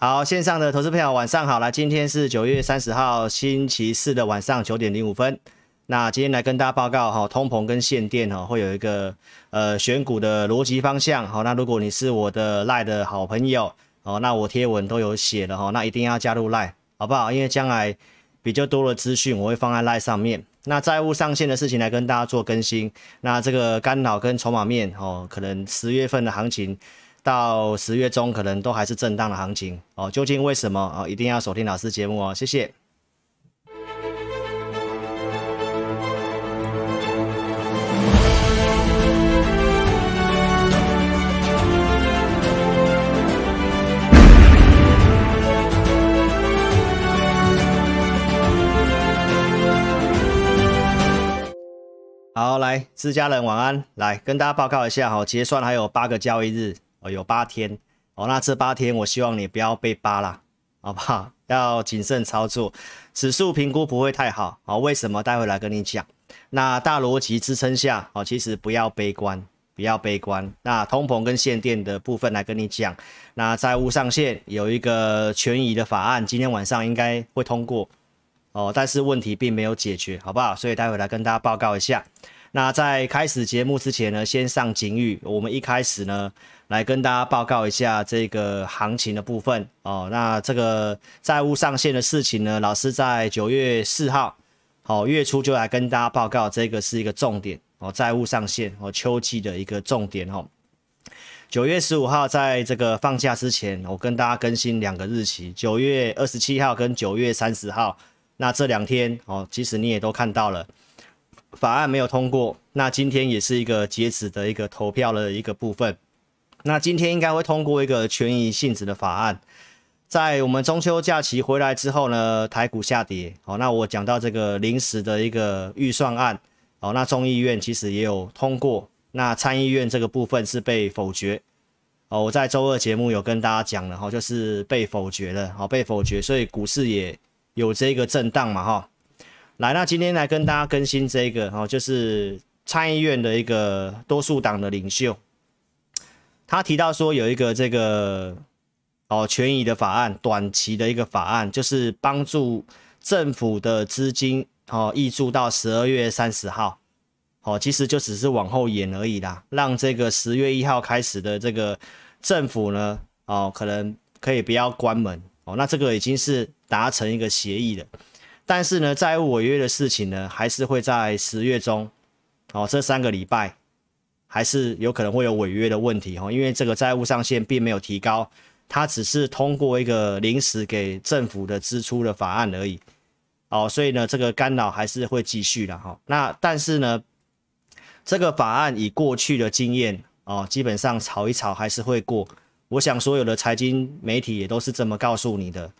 好，线上的投资朋友，晚上好！啦，今天是九月三十号星期四的晚上九点零五分。那今天来跟大家报告哈，通膨跟限电哈会有一个呃选股的逻辑方向。好，那如果你是我的赖的好朋友哦，那我贴文都有写的哈，那一定要加入赖，好不好？因为将来比较多的资讯我会放在赖上面。那债务上限的事情来跟大家做更新。那这个干扰跟筹码面哦，可能十月份的行情。到十月中可能都还是震荡的行情哦。究竟为什么啊？一定要收听老师节目哦。谢谢。好，来，家人晚安。来跟大家报告一下，哈，结算还有八个交易日。哦，有八天哦，那这八天我希望你不要被扒了，好不好？要谨慎操作，指数评估不会太好哦。为什么？待会来跟你讲。那大逻辑支撑下哦，其实不要悲观，不要悲观。那通膨跟限电的部分来跟你讲。那债务上限有一个权益的法案，今天晚上应该会通过哦，但是问题并没有解决，好不好？所以待会来跟大家报告一下。那在开始节目之前呢，先上警语。我们一开始呢。来跟大家报告一下这个行情的部分哦。那这个债务上限的事情呢，老师在九月四号，好月初就来跟大家报告，这个是一个重点哦。债务上限哦，秋季的一个重点哦。九月十五号，在这个放假之前，我跟大家更新两个日期：九月二十七号跟九月三十号。那这两天哦，其实你也都看到了，法案没有通过。那今天也是一个截止的一个投票的一个部分。那今天应该会通过一个权益性质的法案，在我们中秋假期回来之后呢，台股下跌。哦，那我讲到这个临时的一个预算案，哦，那众议院其实也有通过，那参议院这个部分是被否决。哦，我在周二节目有跟大家讲了，哈，就是被否决了，好，被否决，所以股市也有这个震荡嘛，哈。来，那今天来跟大家更新这个，哦，就是参议院的一个多数党的领袖。他提到说有一个这个哦权益的法案，短期的一个法案，就是帮助政府的资金哦挹注到十二月三十号，哦其实就只是往后延而已啦，让这个十月一号开始的这个政府呢哦可能可以不要关门哦，那这个已经是达成一个协议了，但是呢债务违约的事情呢还是会在十月中哦这三个礼拜。还是有可能会有违约的问题哈，因为这个债务上限并没有提高，它只是通过一个临时给政府的支出的法案而已，哦，所以呢，这个干扰还是会继续的哈。那但是呢，这个法案以过去的经验哦，基本上炒一炒还是会过。我想所有的财经媒体也都是这么告诉你的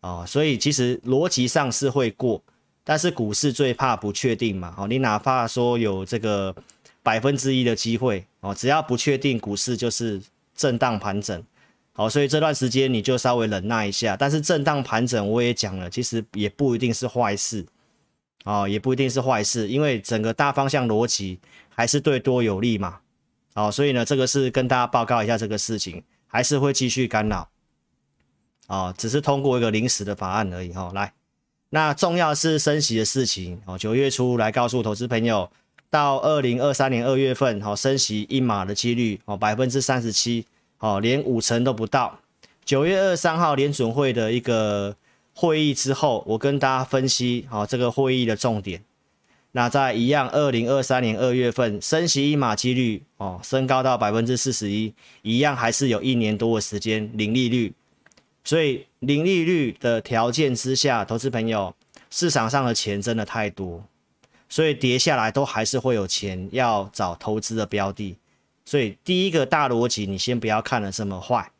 哦，所以其实逻辑上是会过，但是股市最怕不确定嘛，哦，你哪怕说有这个。百分之一的机会哦，只要不确定股市就是震荡盘整，好，所以这段时间你就稍微忍耐一下。但是震荡盘整我也讲了，其实也不一定是坏事哦，也不一定是坏事，因为整个大方向逻辑还是对多有利嘛。哦，所以呢，这个是跟大家报告一下这个事情，还是会继续干扰，哦，只是通过一个临时的法案而已哈。来，那重要是升息的事情哦，九月初来告诉投资朋友。到二零二三年二月份，哦，升息一码的几率，哦，百分之三十七，哦，连五成都不到。九月二三号联准会的一个会议之后，我跟大家分析，哦，这个会议的重点。那在一样，二零二三年二月份升息一码几率，哦，升高到百分之四十一，一样还是有一年多的时间零利率。所以零利率的条件之下，投资朋友市场上的钱真的太多。所以跌下来都还是会有钱要找投资的标的，所以第一个大逻辑你先不要看的这么坏。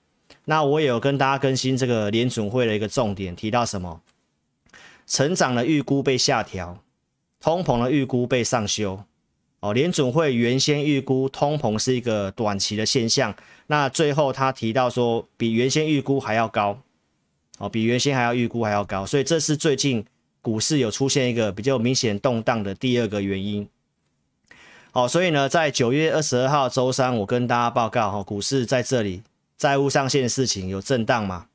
那我也有跟大家更新这个联准会的一个重点，提到什么？成长的预估被下调，通膨的预估被上修。哦，联准会原先预估通膨是一个短期的现象，那最后他提到说比原先预估还要高，哦，比原先还要预估还要高，所以这是最近。股市有出现一个比较明显动荡的第二个原因，好，所以呢，在九月二十二号周三，我跟大家报告哈，股市在这里债务上限的事情有震荡嘛？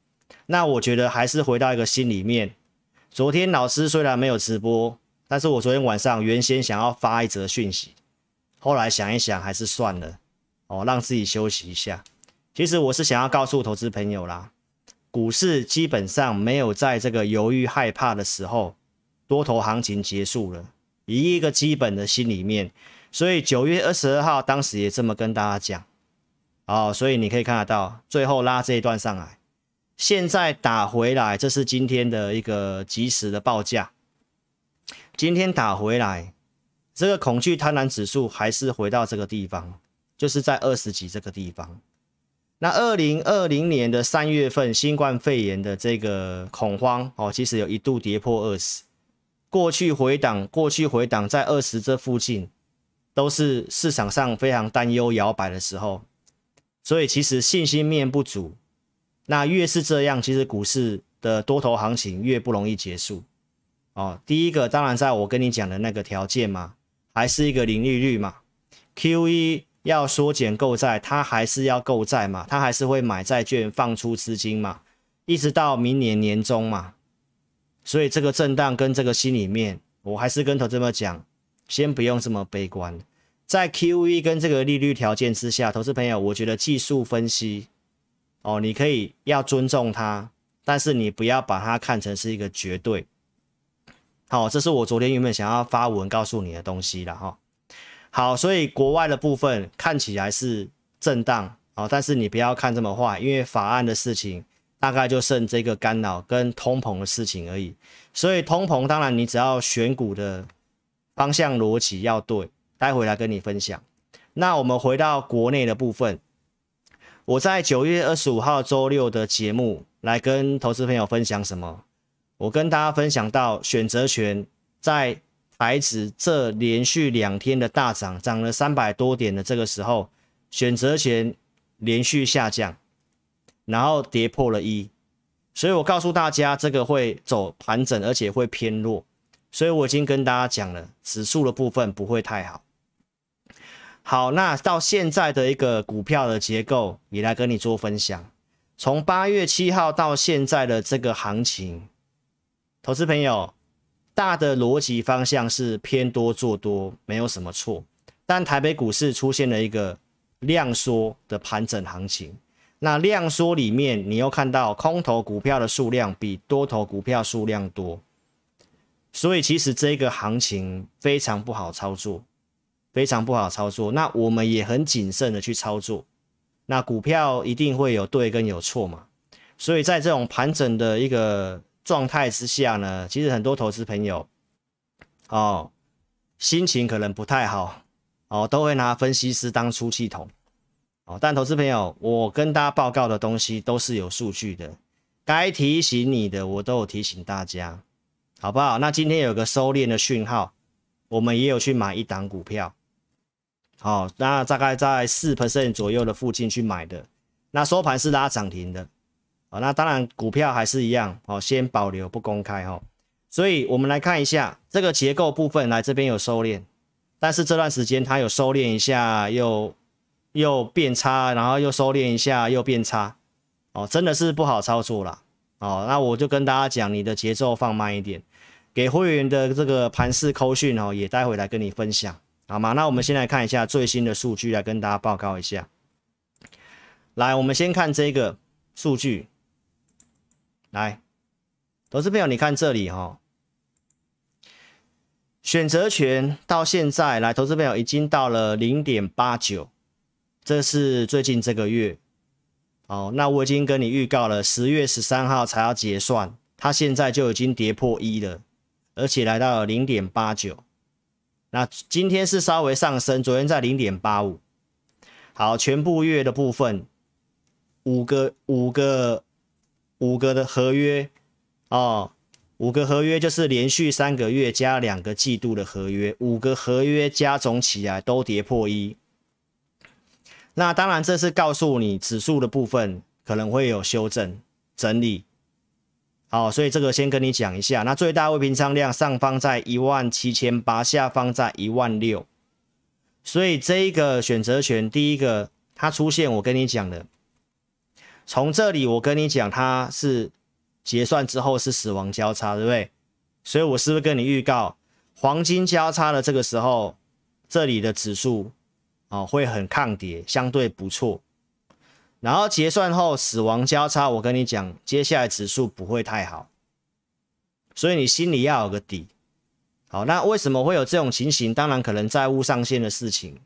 那我觉得还是回到一个心里面，昨天老师虽然没有直播，但是我昨天晚上原先想要发一则讯息，后来想一想还是算了，哦，让自己休息一下。其实我是想要告诉投资朋友啦。股市基本上没有在这个犹豫害怕的时候，多头行情结束了，以一个基本的心里面，所以九月二十二号当时也这么跟大家讲，哦，所以你可以看得到最后拉这一段上来，现在打回来，这是今天的一个及时的报价，今天打回来，这个恐惧贪婪指数还是回到这个地方，就是在二十几这个地方。那二零二零年的三月份，新冠肺炎的这个恐慌哦，其实有一度跌破二十。过去回档，过去回档在二十这附近都是市场上非常担忧、摇摆的时候，所以其实信心面不足。那越是这样，其实股市的多头行情越不容易结束。哦，第一个当然在我跟你讲的那个条件嘛，还是一个零利率嘛，Q E。要缩减购债，他还是要购债嘛，他还是会买债券放出资金嘛，一直到明年年中嘛。所以这个震荡跟这个心里面，我还是跟投资们讲，先不用这么悲观。在 QE 跟这个利率条件之下，投资朋友，我觉得技术分析哦，你可以要尊重它，但是你不要把它看成是一个绝对。好，这是我昨天原本想要发文告诉你的东西了哈。好，所以国外的部分看起来是震荡啊，但是你不要看这么坏，因为法案的事情大概就剩这个干扰跟通膨的事情而已。所以通膨，当然你只要选股的方向逻辑要对，待会来跟你分享。那我们回到国内的部分，我在九月二十五号周六的节目来跟投资朋友分享什么？我跟大家分享到选择权在。台指这连续两天的大涨，涨了三百多点的这个时候，选择权连续下降，然后跌破了一，所以我告诉大家，这个会走盘整，而且会偏弱，所以我已经跟大家讲了，指数的部分不会太好。好，那到现在的一个股票的结构也来跟你做分享，从八月七号到现在的这个行情，投资朋友。大的逻辑方向是偏多做多，没有什么错。但台北股市出现了一个量缩的盘整行情，那量缩里面，你又看到空头股票的数量比多头股票数量多，所以其实这个行情非常不好操作，非常不好操作。那我们也很谨慎的去操作，那股票一定会有对跟有错嘛，所以在这种盘整的一个。状态之下呢，其实很多投资朋友哦，心情可能不太好哦，都会拿分析师当出气筒哦。但投资朋友，我跟大家报告的东西都是有数据的，该提醒你的我都有提醒大家，好不好？那今天有个收敛的讯号，我们也有去买一档股票，好，那大概在四 percent 左右的附近去买的，那收盘是拉涨停的。哦，那当然股票还是一样，哦，先保留不公开哈。所以我们来看一下这个结构部分，来这边有收敛，但是这段时间它有收敛一下，又又变差，然后又收敛一下又变差，哦，真的是不好操作啦。哦，那我就跟大家讲，你的节奏放慢一点，给会员的这个盘式扣讯哦，也待会来跟你分享好吗？那我们先来看一下最新的数据来跟大家报告一下。来，我们先看这个数据。来，投资朋友，你看这里哈，选择权到现在来，投资朋友已经到了零点八九，这是最近这个月。哦，那我已经跟你预告了，十月十三号才要结算，它现在就已经跌破一了，而且来到了零点八九。那今天是稍微上升，昨天在零点八五。好，全部月的部分，五个五个。五个的合约哦，五个合约就是连续三个月加两个季度的合约，五个合约加总起来都跌破一。那当然，这是告诉你指数的部分可能会有修正整理。好，所以这个先跟你讲一下。那最大未平仓量上方在一万七千八，下方在一万六。所以这一个选择权，第一个它出现，我跟你讲的。从这里我跟你讲，它是结算之后是死亡交叉，对不对？所以，我是不是跟你预告，黄金交叉的这个时候，这里的指数啊会很抗跌，相对不错。然后结算后死亡交叉，我跟你讲，接下来指数不会太好，所以你心里要有个底。好，那为什么会有这种情形？当然，可能债务上限的事情。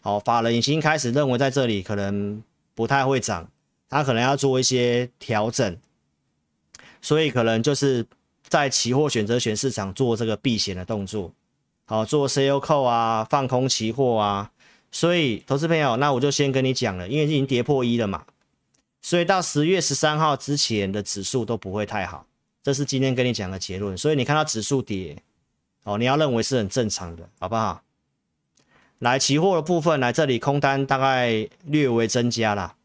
好，法人已经开始认为在这里可能不太会涨。他可能要做一些调整，所以可能就是在期货选择权市场做这个避险的动作，好做 c o 扣啊，放空期货啊。所以，投资朋友，那我就先跟你讲了，因为已经跌破一了嘛，所以到十月十三号之前的指数都不会太好，这是今天跟你讲的结论。所以，你看到指数跌，哦，你要认为是很正常的，好不好？来，期货的部分，来这里空单大概略微增加了。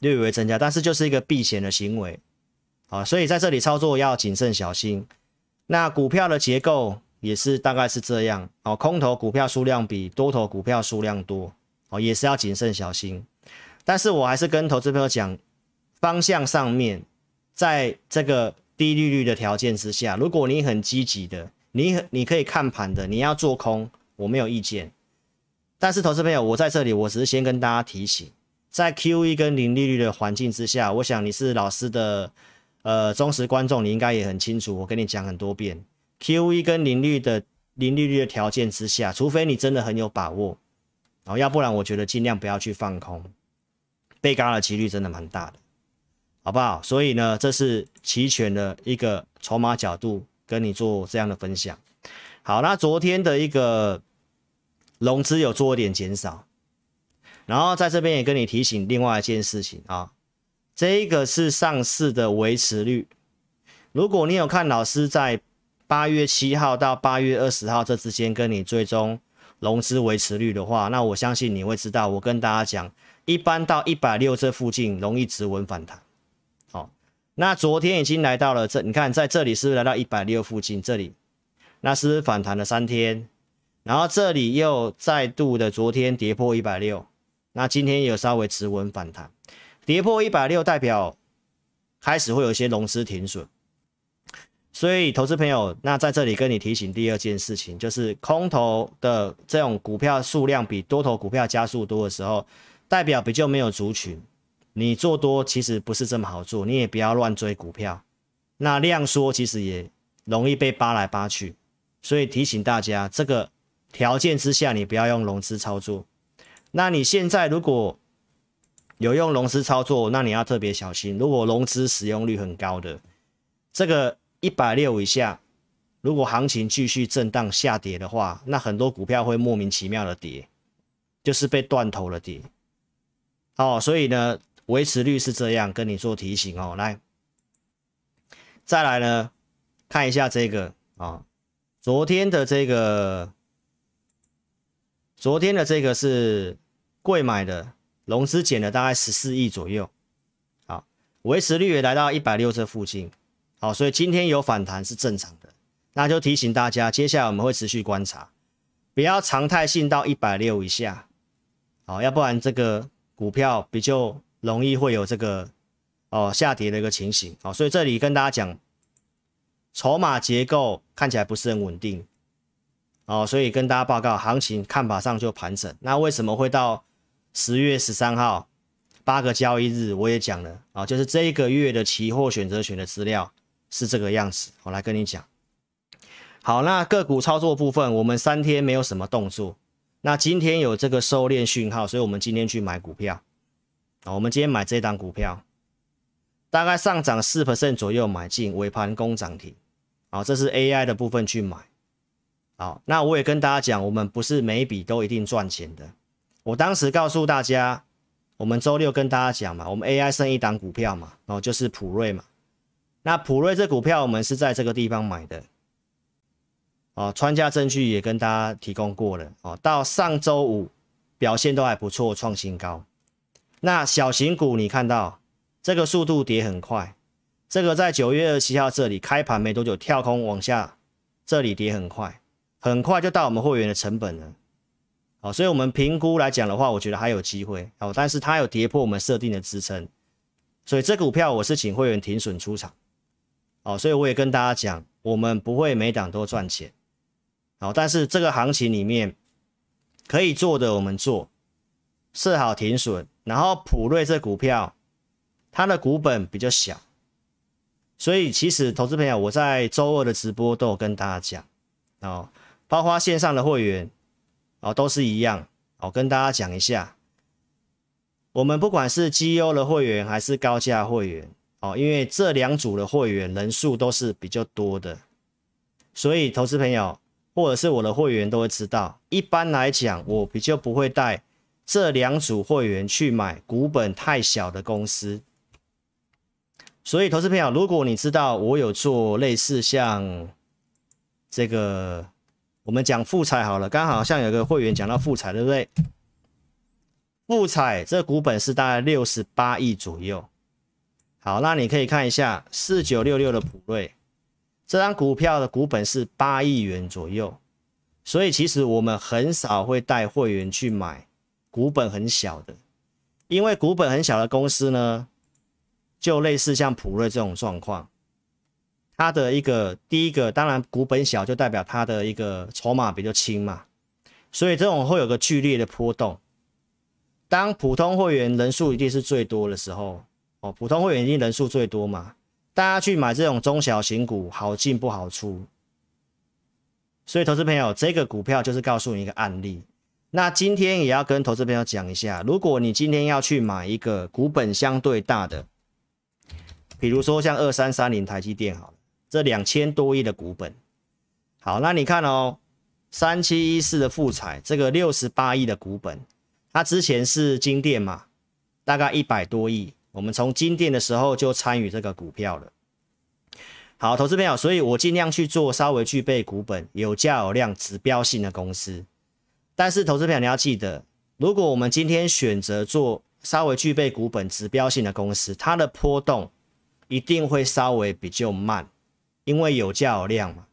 略微增加，但是就是一个避险的行为，好，所以在这里操作要谨慎小心。那股票的结构也是大概是这样哦，空头股票数量比多头股票数量多哦，也是要谨慎小心。但是我还是跟投资朋友讲，方向上面，在这个低利率的条件之下，如果你很积极的，你你可以看盘的，你要做空，我没有意见。但是投资朋友，我在这里，我只是先跟大家提醒。在 QE 跟零利率的环境之下，我想你是老师的呃忠实观众，你应该也很清楚。我跟你讲很多遍，QE 跟零率的零利率的条件之下，除非你真的很有把握，哦，要不然我觉得尽量不要去放空，被嘎的几率真的蛮大的，好不好？所以呢，这是期权的一个筹码角度跟你做这样的分享。好，那昨天的一个融资有做点减少。然后在这边也跟你提醒另外一件事情啊，这个是上市的维持率。如果你有看老师在八月七号到八月二十号这之间跟你追踪融资维持率的话，那我相信你会知道。我跟大家讲，一般到一百六这附近容易止稳反弹。好，那昨天已经来到了这，你看在这里是不是来到一百六附近？这里，那是不是反弹了三天？然后这里又再度的昨天跌破一百六。那今天有稍微持稳反弹，跌破一百六，代表开始会有一些融资停损，所以投资朋友，那在这里跟你提醒第二件事情，就是空头的这种股票数量比多头股票加速多的时候，代表比较没有族群，你做多其实不是这么好做，你也不要乱追股票，那量缩其实也容易被扒来扒去，所以提醒大家，这个条件之下，你不要用融资操作。那你现在如果有用融资操作，那你要特别小心。如果融资使用率很高的，这个一百六以下，如果行情继续震荡下跌的话，那很多股票会莫名其妙的跌，就是被断头的跌。哦，所以呢，维持率是这样，跟你做提醒哦。来，再来呢，看一下这个啊，昨天的这个，昨天的这个是。贵买的融资减了大概十四亿左右，好，维持率也来到一百六这附近，好，所以今天有反弹是正常的，那就提醒大家，接下来我们会持续观察，不要常态性到一百六以下，好，要不然这个股票比较容易会有这个哦下跌的一个情形，好，所以这里跟大家讲，筹码结构看起来不是很稳定，哦，所以跟大家报告，行情看法上就盘整，那为什么会到？十月十三号，八个交易日，我也讲了啊，就是这一个月的期货选择权的资料是这个样子。我来跟你讲，好，那个股操作部分，我们三天没有什么动作，那今天有这个收敛讯号，所以我们今天去买股票啊。我们今天买这档股票，大概上涨四 percent 左右，买进尾盘攻涨停。好，这是 AI 的部分去买。好，那我也跟大家讲，我们不是每一笔都一定赚钱的。我当时告诉大家，我们周六跟大家讲嘛，我们 AI 剩一档股票嘛，然后就是普瑞嘛。那普瑞这股票我们是在这个地方买的，哦，川家证据也跟大家提供过了，哦，到上周五表现都还不错，创新高。那小型股你看到这个速度跌很快，这个在九月二十七号这里开盘没多久跳空往下，这里跌很快，很快就到我们会员的成本了。好，所以我们评估来讲的话，我觉得还有机会。哦，但是它有跌破我们设定的支撑，所以这股票我是请会员停损出场。哦，所以我也跟大家讲，我们不会每档都赚钱。好，但是这个行情里面可以做的，我们做，设好停损。然后普瑞这股票，它的股本比较小，所以其实投资朋友我在周二的直播都有跟大家讲，哦，包括线上的会员。哦，都是一样。我跟大家讲一下，我们不管是 G.O 的会员还是高价会员，哦，因为这两组的会员人数都是比较多的，所以投资朋友或者是我的会员都会知道，一般来讲，我比较不会带这两组会员去买股本太小的公司。所以投资朋友，如果你知道我有做类似像这个。我们讲富彩好了，刚好像有个会员讲到富彩，对不对？富彩这股本是大概六十八亿左右。好，那你可以看一下四九六六的普瑞，这张股票的股本是八亿元左右。所以其实我们很少会带会员去买股本很小的，因为股本很小的公司呢，就类似像普瑞这种状况。它的一个第一个，当然股本小就代表它的一个筹码比较轻嘛，所以这种会有个剧烈的波动。当普通会员人数一定是最多的时候，哦，普通会员一定人数最多嘛，大家去买这种中小型股，好进不好出。所以投资朋友，这个股票就是告诉你一个案例。那今天也要跟投资朋友讲一下，如果你今天要去买一个股本相对大的，比如说像二三三零台积电，好了。这两千多亿的股本，好，那你看哦，三七一四的富彩，这个六十八亿的股本，它之前是金店嘛，大概一百多亿，我们从金店的时候就参与这个股票了。好，投资朋友，所以我尽量去做稍微具备股本、有价有量、指标性的公司。但是，投资朋友你要记得，如果我们今天选择做稍微具备股本、指标性的公司，它的波动一定会稍微比较慢。因为有价有量嘛，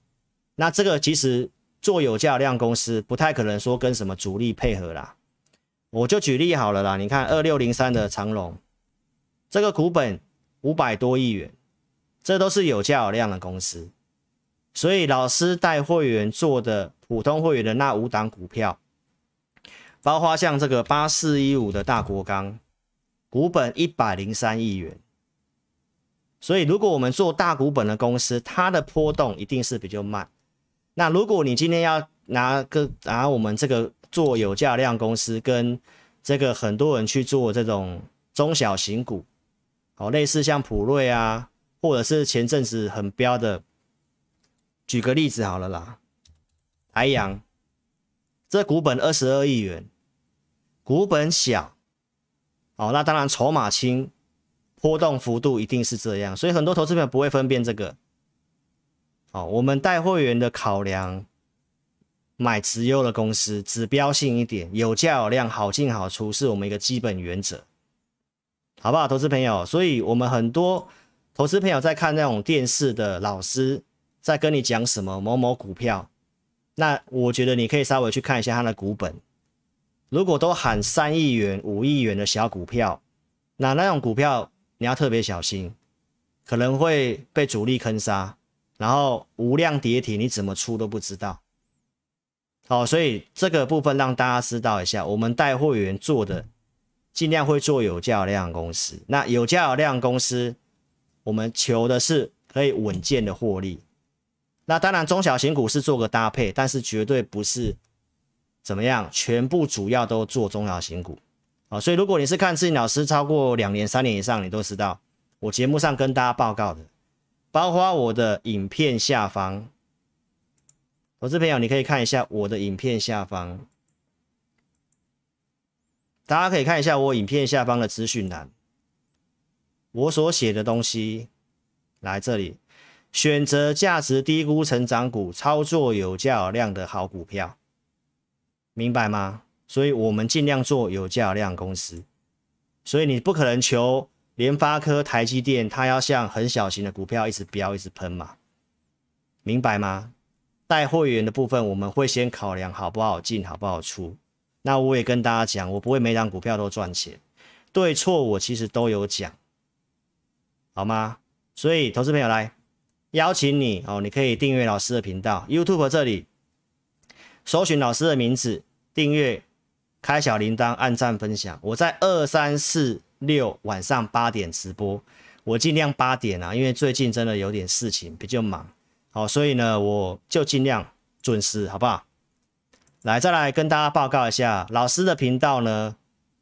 那这个其实做有价有量公司不太可能说跟什么主力配合啦。我就举例好了啦，你看二六零三的长龙，这个股本五百多亿元，这都是有价有量的公司。所以老师带会员做的普通会员的那五档股票，包括像这个八四一五的大国钢，股本一百零三亿元。所以，如果我们做大股本的公司，它的波动一定是比较慢。那如果你今天要拿个拿我们这个做有价量公司，跟这个很多人去做这种中小型股，哦，类似像普瑞啊，或者是前阵子很标的，举个例子好了啦，艾阳，这股本二十二亿元，股本小，哦，那当然筹码轻。波动幅度一定是这样，所以很多投资朋友不会分辨这个。哦，我们带会员的考量，买直优的公司，指标性一点，有价有量，好进好出，是我们一个基本原则，好不好？投资朋友，所以我们很多投资朋友在看那种电视的老师在跟你讲什么某某股票，那我觉得你可以稍微去看一下他的股本，如果都喊三亿元、五亿元的小股票，那那种股票。你要特别小心，可能会被主力坑杀，然后无量叠体，你怎么出都不知道。好，所以这个部分让大家知道一下，我们带货员做的尽量会做有价量公司。那有价有量公司，我们求的是可以稳健的获利。那当然，中小型股是做个搭配，但是绝对不是怎么样，全部主要都做中小型股。啊，所以如果你是看自己老师超过两年、三年以上，你都知道我节目上跟大家报告的，包括我的影片下方，投资朋友你可以看一下我的影片下方，大家可以看一下我影片下方的资讯栏，我所写的东西，来这里选择价值低估、成长股，操作有价有量的好股票，明白吗？所以我们尽量做有价量公司，所以你不可能求联发科、台积电，它要像很小型的股票一直飙、一直喷嘛，明白吗？带会员的部分，我们会先考量好不好进、好不好出。那我也跟大家讲，我不会每张股票都赚钱，对错我其实都有讲，好吗？所以投资朋友来邀请你哦，你可以订阅老师的频道，YouTube 这里搜寻老师的名字，订阅。开小铃铛，按赞分享。我在二三四六晚上八点直播，我尽量八点啊，因为最近真的有点事情比较忙，好，所以呢，我就尽量准时，好不好？来，再来跟大家报告一下老师的频道呢，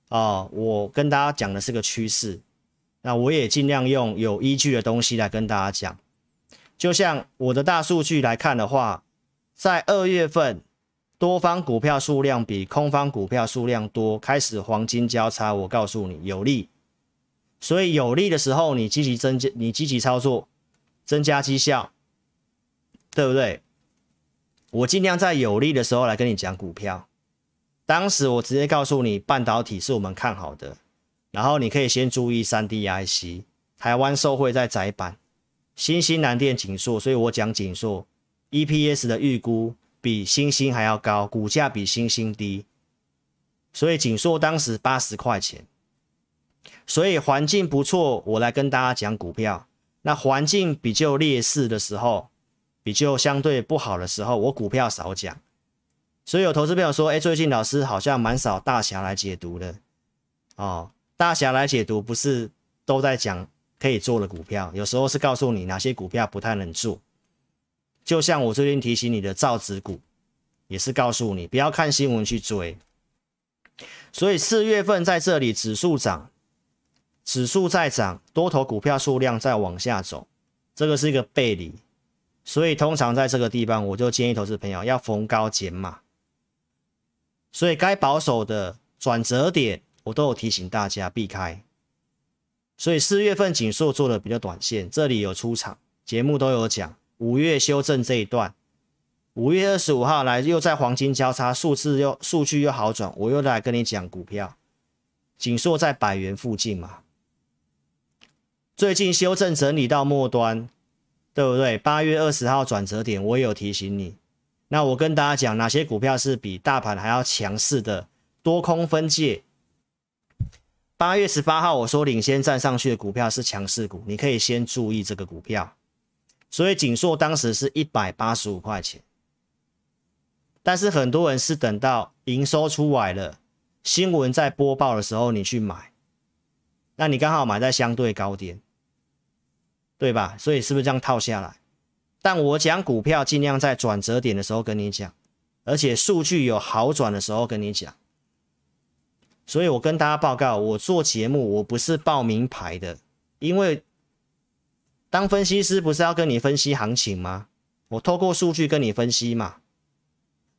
哦，我跟大家讲的是个趋势，那我也尽量用有依据的东西来跟大家讲。就像我的大数据来看的话，在二月份。多方股票数量比空方股票数量多，开始黄金交叉，我告诉你有利，所以有利的时候你积极增加，你积极操作，增加绩效，对不对？我尽量在有利的时候来跟你讲股票。当时我直接告诉你，半导体是我们看好的，然后你可以先注意三 DIC，台湾收会在窄板，新兴南电紧缩，所以我讲紧缩，EPS 的预估。比星星还要高，股价比星星低，所以锦硕当时八十块钱，所以环境不错。我来跟大家讲股票，那环境比较劣势的时候，比较相对不好的时候，我股票少讲。所以有投资朋友说：“哎，最近老师好像蛮少大侠来解读的哦，大侠来解读不是都在讲可以做的股票，有时候是告诉你哪些股票不太能做。”就像我最近提醒你的造纸股，也是告诉你不要看新闻去追。所以四月份在这里，指数涨，指数在涨，多头股票数量在往下走，这个是一个背离。所以通常在这个地方，我就建议投资朋友要逢高减码。所以该保守的转折点，我都有提醒大家避开。所以四月份锦硕做的比较短线，这里有出场，节目都有讲。五月修正这一段，五月二十五号来又在黄金交叉，数字又数据又好转，我又来跟你讲股票，紧缩在百元附近嘛。最近修正整理到末端，对不对？八月二十号转折点，我有提醒你。那我跟大家讲，哪些股票是比大盘还要强势的多空分界？八月十八号我说领先站上去的股票是强势股，你可以先注意这个股票。所以锦硕当时是一百八十五块钱，但是很多人是等到营收出来了，新闻在播报的时候你去买，那你刚好买在相对高点，对吧？所以是不是这样套下来？但我讲股票，尽量在转折点的时候跟你讲，而且数据有好转的时候跟你讲。所以我跟大家报告，我做节目我不是报名牌的，因为。当分析师不是要跟你分析行情吗？我透过数据跟你分析嘛，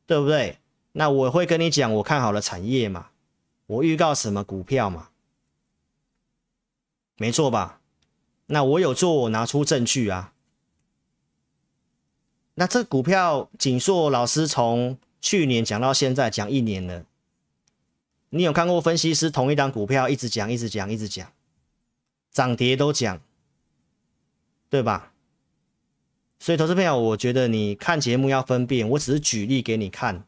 对不对？那我会跟你讲我看好了产业嘛，我预告什么股票嘛，没错吧？那我有做，我拿出证据啊。那这股票锦硕老师从去年讲到现在讲一年了，你有看过分析师同一档股票一直讲、一直讲、一直讲，涨跌都讲？对吧？所以投资朋友，我觉得你看节目要分辨，我只是举例给你看，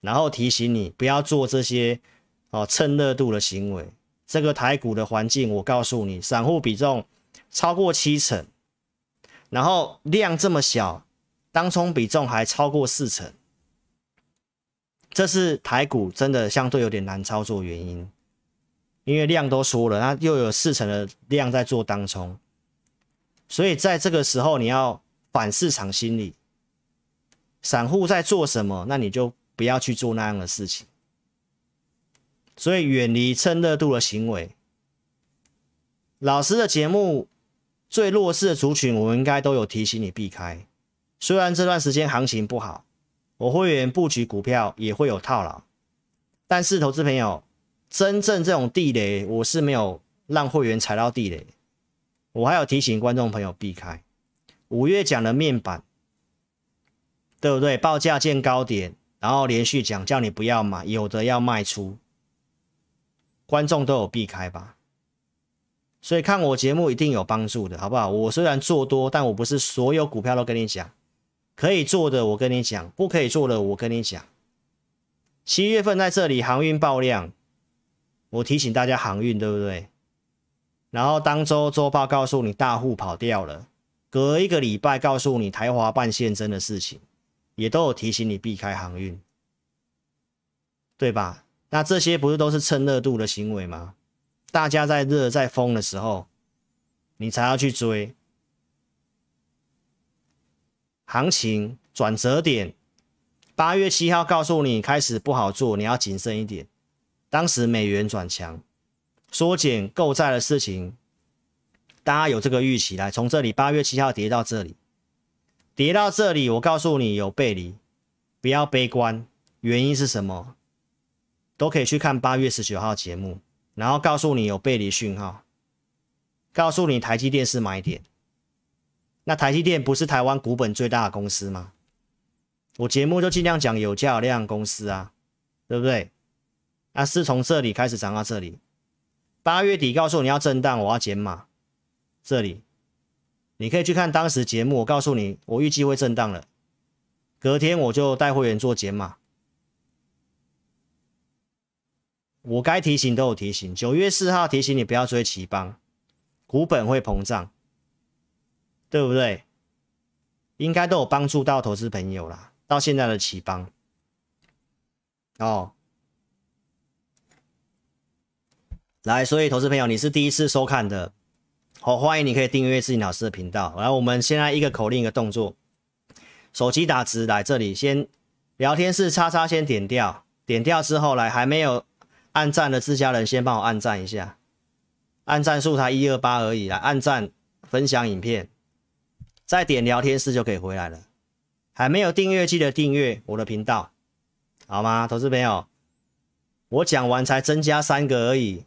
然后提醒你不要做这些哦蹭热度的行为。这个台股的环境，我告诉你，散户比重超过七成，然后量这么小，当冲比重还超过四成，这是台股真的相对有点难操作原因。因为量都缩了，它又有四成的量在做当冲，所以在这个时候你要反市场心理，散户在做什么，那你就不要去做那样的事情，所以远离蹭热度的行为。老师的节目最弱势的族群，我应该都有提醒你避开。虽然这段时间行情不好，我会员布局股票也会有套牢，但是投资朋友。真正这种地雷，我是没有让会员踩到地雷，我还有提醒观众朋友避开五月讲的面板，对不对？报价见高点，然后连续讲叫你不要买，有的要卖出，观众都有避开吧？所以看我节目一定有帮助的，好不好？我虽然做多，但我不是所有股票都跟你讲，可以做的我跟你讲，不可以做的我跟你讲。七月份在这里航运爆量。我提醒大家航运，对不对？然后当周周报告诉你大户跑掉了，隔一个礼拜告诉你台华办现真的事情，也都有提醒你避开航运，对吧？那这些不是都是蹭热度的行为吗？大家在热在疯的时候，你才要去追行情转折点。八月七号告诉你开始不好做，你要谨慎一点。当时美元转强，缩减购债的事情，大家有这个预期来。从这里八月七号跌到这里，跌到这里，我告诉你有背离，不要悲观。原因是什么？都可以去看八月十九号节目，然后告诉你有背离讯号，告诉你台积电是买点。那台积电不是台湾股本最大的公司吗？我节目就尽量讲有价量公司啊，对不对？那是从这里开始涨到这里，八月底告诉你要震荡，我要减码。这里你可以去看当时节目，我告诉你，我预计会震荡了。隔天我就带会员做减码，我该提醒都有提醒。九月四号提醒你不要追期邦，股本会膨胀，对不对？应该都有帮助到投资朋友啦。到现在的奇邦，哦。来，所以投资朋友，你是第一次收看的，好欢迎，你可以订阅志颖老师的频道。来，我们现在一个口令一个动作，手机打字来这里，先聊天室叉叉先点掉，点掉之后来还没有按赞的自家人先帮我按赞一下，按赞素材一二八而已，来按赞分享影片，再点聊天室就可以回来了。还没有订阅记得订阅我的频道，好吗，投资朋友？我讲完才增加三个而已。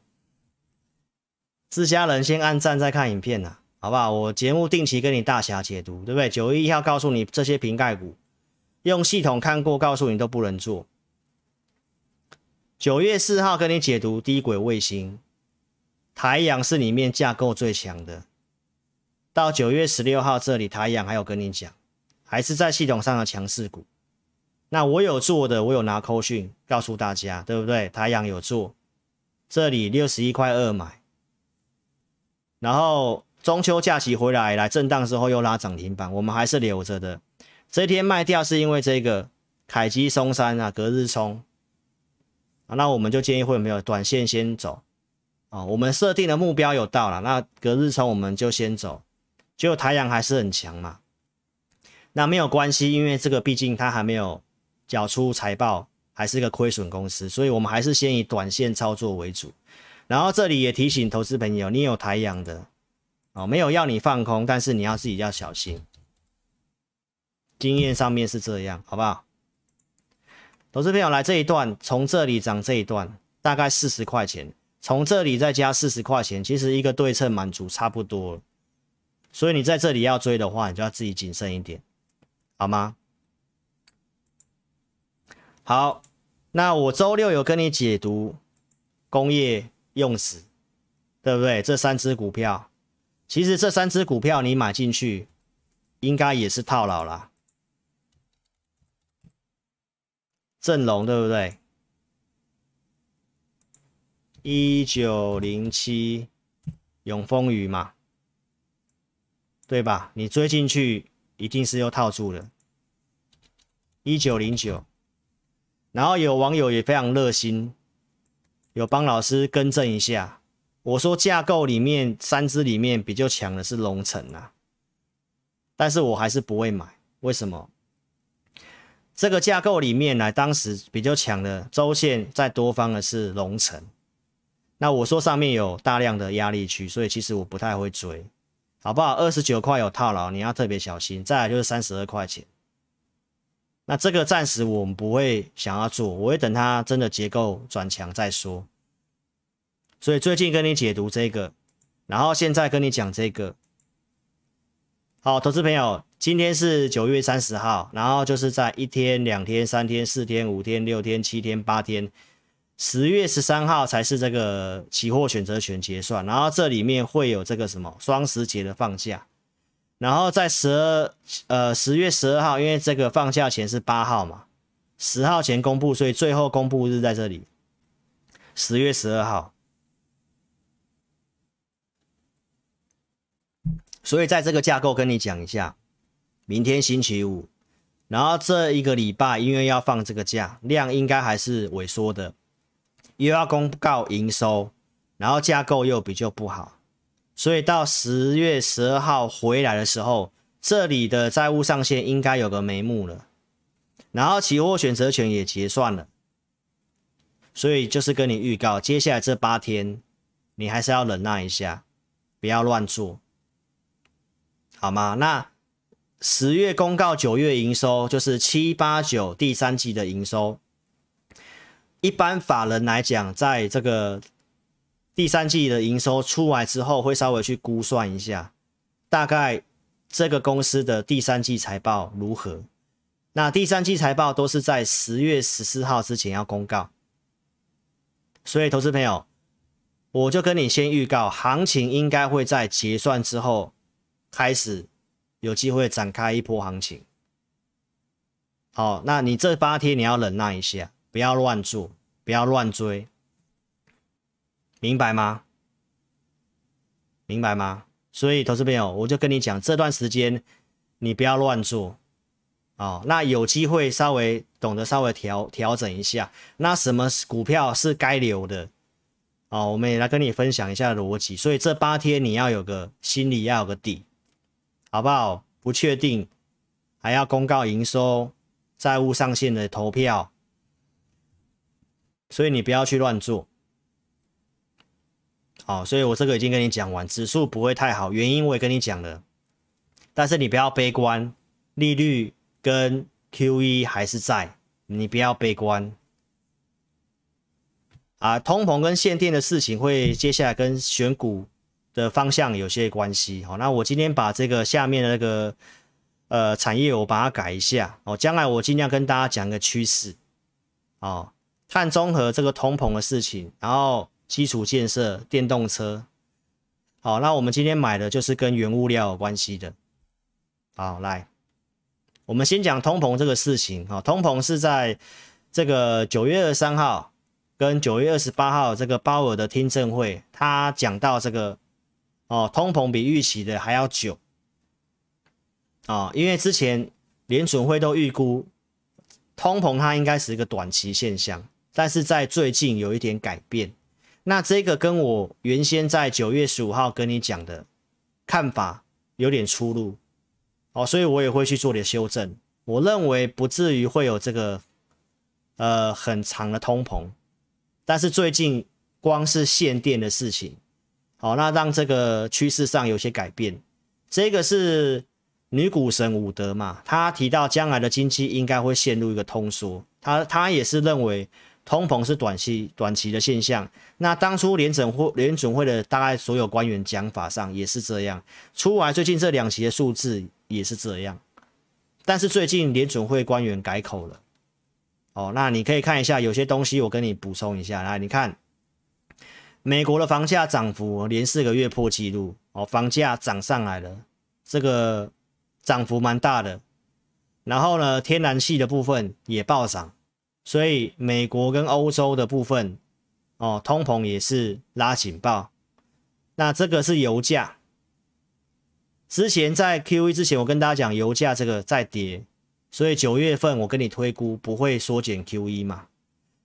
自家人先按赞再看影片呐，好不好？我节目定期跟你大侠解读，对不对？九一要告诉你这些瓶盖股，用系统看过，告诉你都不能做。九月四号跟你解读低轨卫星，台阳是里面架构最强的。到九月十六号这里，台阳还有跟你讲，还是在系统上的强势股。那我有做的，我有拿扣讯告诉大家，对不对？台阳有做，这里六十一块二买。然后中秋假期回来来震荡之后又拉涨停板，我们还是留着的。这一天卖掉是因为这个凯基松山啊隔日冲啊，那我们就建议会有没有短线先走啊？我们设定的目标有到了，那隔日冲我们就先走。结果太阳还是很强嘛，那没有关系，因为这个毕竟它还没有缴出财报，还是个亏损公司，所以我们还是先以短线操作为主。然后这里也提醒投资朋友，你有抬阳的哦，没有要你放空，但是你要自己要小心。经验上面是这样，好不好？投资朋友来这一段，从这里涨这一段大概四十块钱，从这里再加四十块钱，其实一个对称满足差不多。所以你在这里要追的话，你就要自己谨慎一点，好吗？好，那我周六有跟你解读工业。用死，对不对？这三只股票，其实这三只股票你买进去，应该也是套牢了。振隆，对不对？一九零七，永丰雨嘛，对吧？你追进去，一定是要套住的。一九零九，然后有网友也非常热心。有帮老师更正一下，我说架构里面三只里面比较强的是龙城啊，但是我还是不会买，为什么？这个架构里面来当时比较强的周线在多方的是龙城，那我说上面有大量的压力区，所以其实我不太会追，好不好？二十九块有套牢，你要特别小心。再来就是三十二块钱。那这个暂时我们不会想要做，我会等它真的结构转强再说。所以最近跟你解读这个，然后现在跟你讲这个。好，投资朋友，今天是九月三十号，然后就是在一天、两天、三天、四天、五天、六天、七天、八天，十月十三号才是这个期货选择权结算，然后这里面会有这个什么双十节的放假。然后在十二，呃，十月十二号，因为这个放假前是八号嘛，十号前公布，所以最后公布日在这里，十月十二号。所以在这个架构跟你讲一下，明天星期五，然后这一个礼拜因为要放这个假，量应该还是萎缩的，又要公告营收，然后架构又比较不好。所以到十月十二号回来的时候，这里的债务上限应该有个眉目了。然后期货选择权也结算了，所以就是跟你预告，接下来这八天你还是要忍耐一下，不要乱做，好吗？那十月公告九月营收就是七八九第三季的营收，一般法人来讲，在这个。第三季的营收出来之后，会稍微去估算一下，大概这个公司的第三季财报如何？那第三季财报都是在十月十四号之前要公告，所以投资朋友，我就跟你先预告，行情应该会在结算之后开始有机会展开一波行情。好，那你这八天你要忍耐一下，不要乱做，不要乱追。明白吗？明白吗？所以，投资朋友，我就跟你讲，这段时间你不要乱做哦。那有机会稍微懂得稍微调调整一下，那什么股票是该留的哦？我们也来跟你分享一下逻辑。所以，这八天你要有个心里要有个底，好不好？不确定，还要公告营收、债务上限的投票，所以你不要去乱做。哦，所以我这个已经跟你讲完，指数不会太好，原因我也跟你讲了，但是你不要悲观，利率跟 QE 还是在，你不要悲观。啊，通膨跟限电的事情会接下来跟选股的方向有些关系。好，那我今天把这个下面的那个呃产业我把它改一下。哦，将来我尽量跟大家讲个趋势。哦，碳中和这个通膨的事情，然后。基础建设、电动车，好，那我们今天买的就是跟原物料有关系的。好，来，我们先讲通膨这个事情啊。通膨是在这个九月二十三号跟九月二十八号这个鲍尔的听证会，他讲到这个哦，通膨比预期的还要久啊，因为之前联准会都预估通膨它应该是一个短期现象，但是在最近有一点改变。那这个跟我原先在九月十五号跟你讲的看法有点出入，哦，所以我也会去做点修正。我认为不至于会有这个呃很长的通膨，但是最近光是限电的事情，好，那让这个趋势上有些改变。这个是女股神伍德嘛，她提到将来的经济应该会陷入一个通缩，她她也是认为。通膨是短期短期的现象，那当初联准会联准会的大概所有官员讲法上也是这样，出来最近这两期的数字也是这样，但是最近联准会官员改口了，哦，那你可以看一下，有些东西我跟你补充一下来，你看美国的房价涨幅连四个月破纪录，哦，房价涨上来了，这个涨幅蛮大的，然后呢，天然气的部分也暴涨。所以美国跟欧洲的部分，哦，通膨也是拉警报。那这个是油价。之前在 Q E 之前，我跟大家讲油价这个在跌，所以九月份我跟你推估不会缩减 Q E 嘛。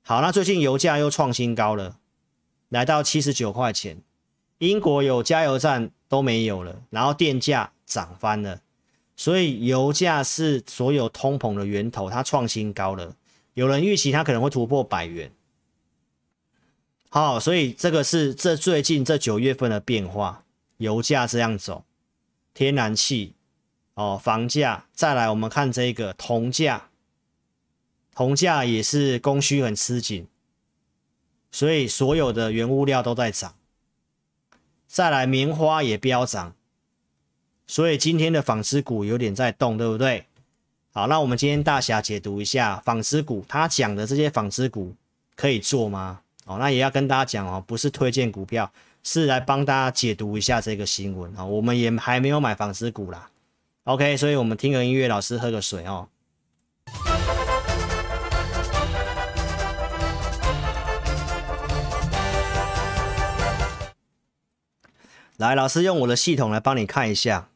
好，那最近油价又创新高了，来到七十九块钱，英国有加油站都没有了，然后电价涨翻了。所以油价是所有通膨的源头，它创新高了。有人预期它可能会突破百元，好，所以这个是这最近这九月份的变化，油价这样走，天然气哦，房价再来，我们看这个铜价，铜价也是供需很吃紧，所以所有的原物料都在涨，再来棉花也飙涨，所以今天的纺织股有点在动，对不对？好，那我们今天大侠解读一下纺织股，他讲的这些纺织股可以做吗？哦，那也要跟大家讲哦，不是推荐股票，是来帮大家解读一下这个新闻啊。我们也还没有买纺织股啦。OK，所以我们听个音乐，老师喝个水哦。来，老师用我的系统来帮你看一下，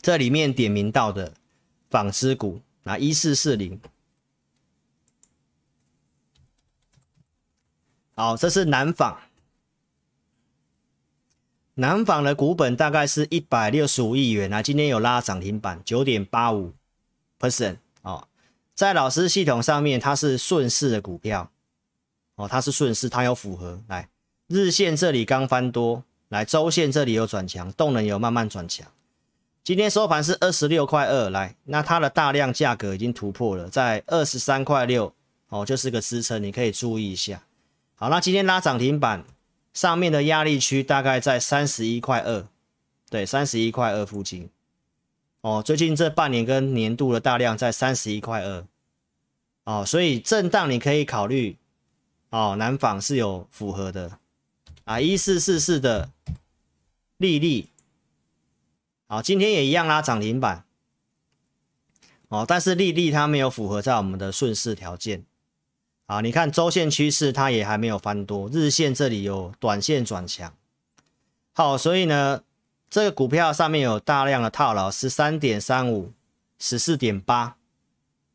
这里面点名到的纺织股。啊一四四零，好，这是南纺，南纺的股本大概是一百六十五亿元啊，今天有拉涨停板九点八五 percent 哦，在老师系统上面它是顺势的股票哦，它是顺势，它有符合来日线这里刚翻多来周线这里有转强，动能有慢慢转强。今天收盘是二十六块二，来，那它的大量价格已经突破了，在二十三块六，哦，就是个支撑，你可以注意一下。好，那今天拉涨停板上面的压力区大概在三十一块二，对，三十一块二附近，哦，最近这半年跟年度的大量在三十一块二，哦，所以震荡你可以考虑，哦，南纺是有符合的，啊，一四四四的利率。好，今天也一样啦，涨停板。哦，但是力利它没有符合在我们的顺势条件。啊，你看周线趋势它也还没有翻多，日线这里有短线转强。好，所以呢，这个股票上面有大量的套牢，十三点三五，十四点八。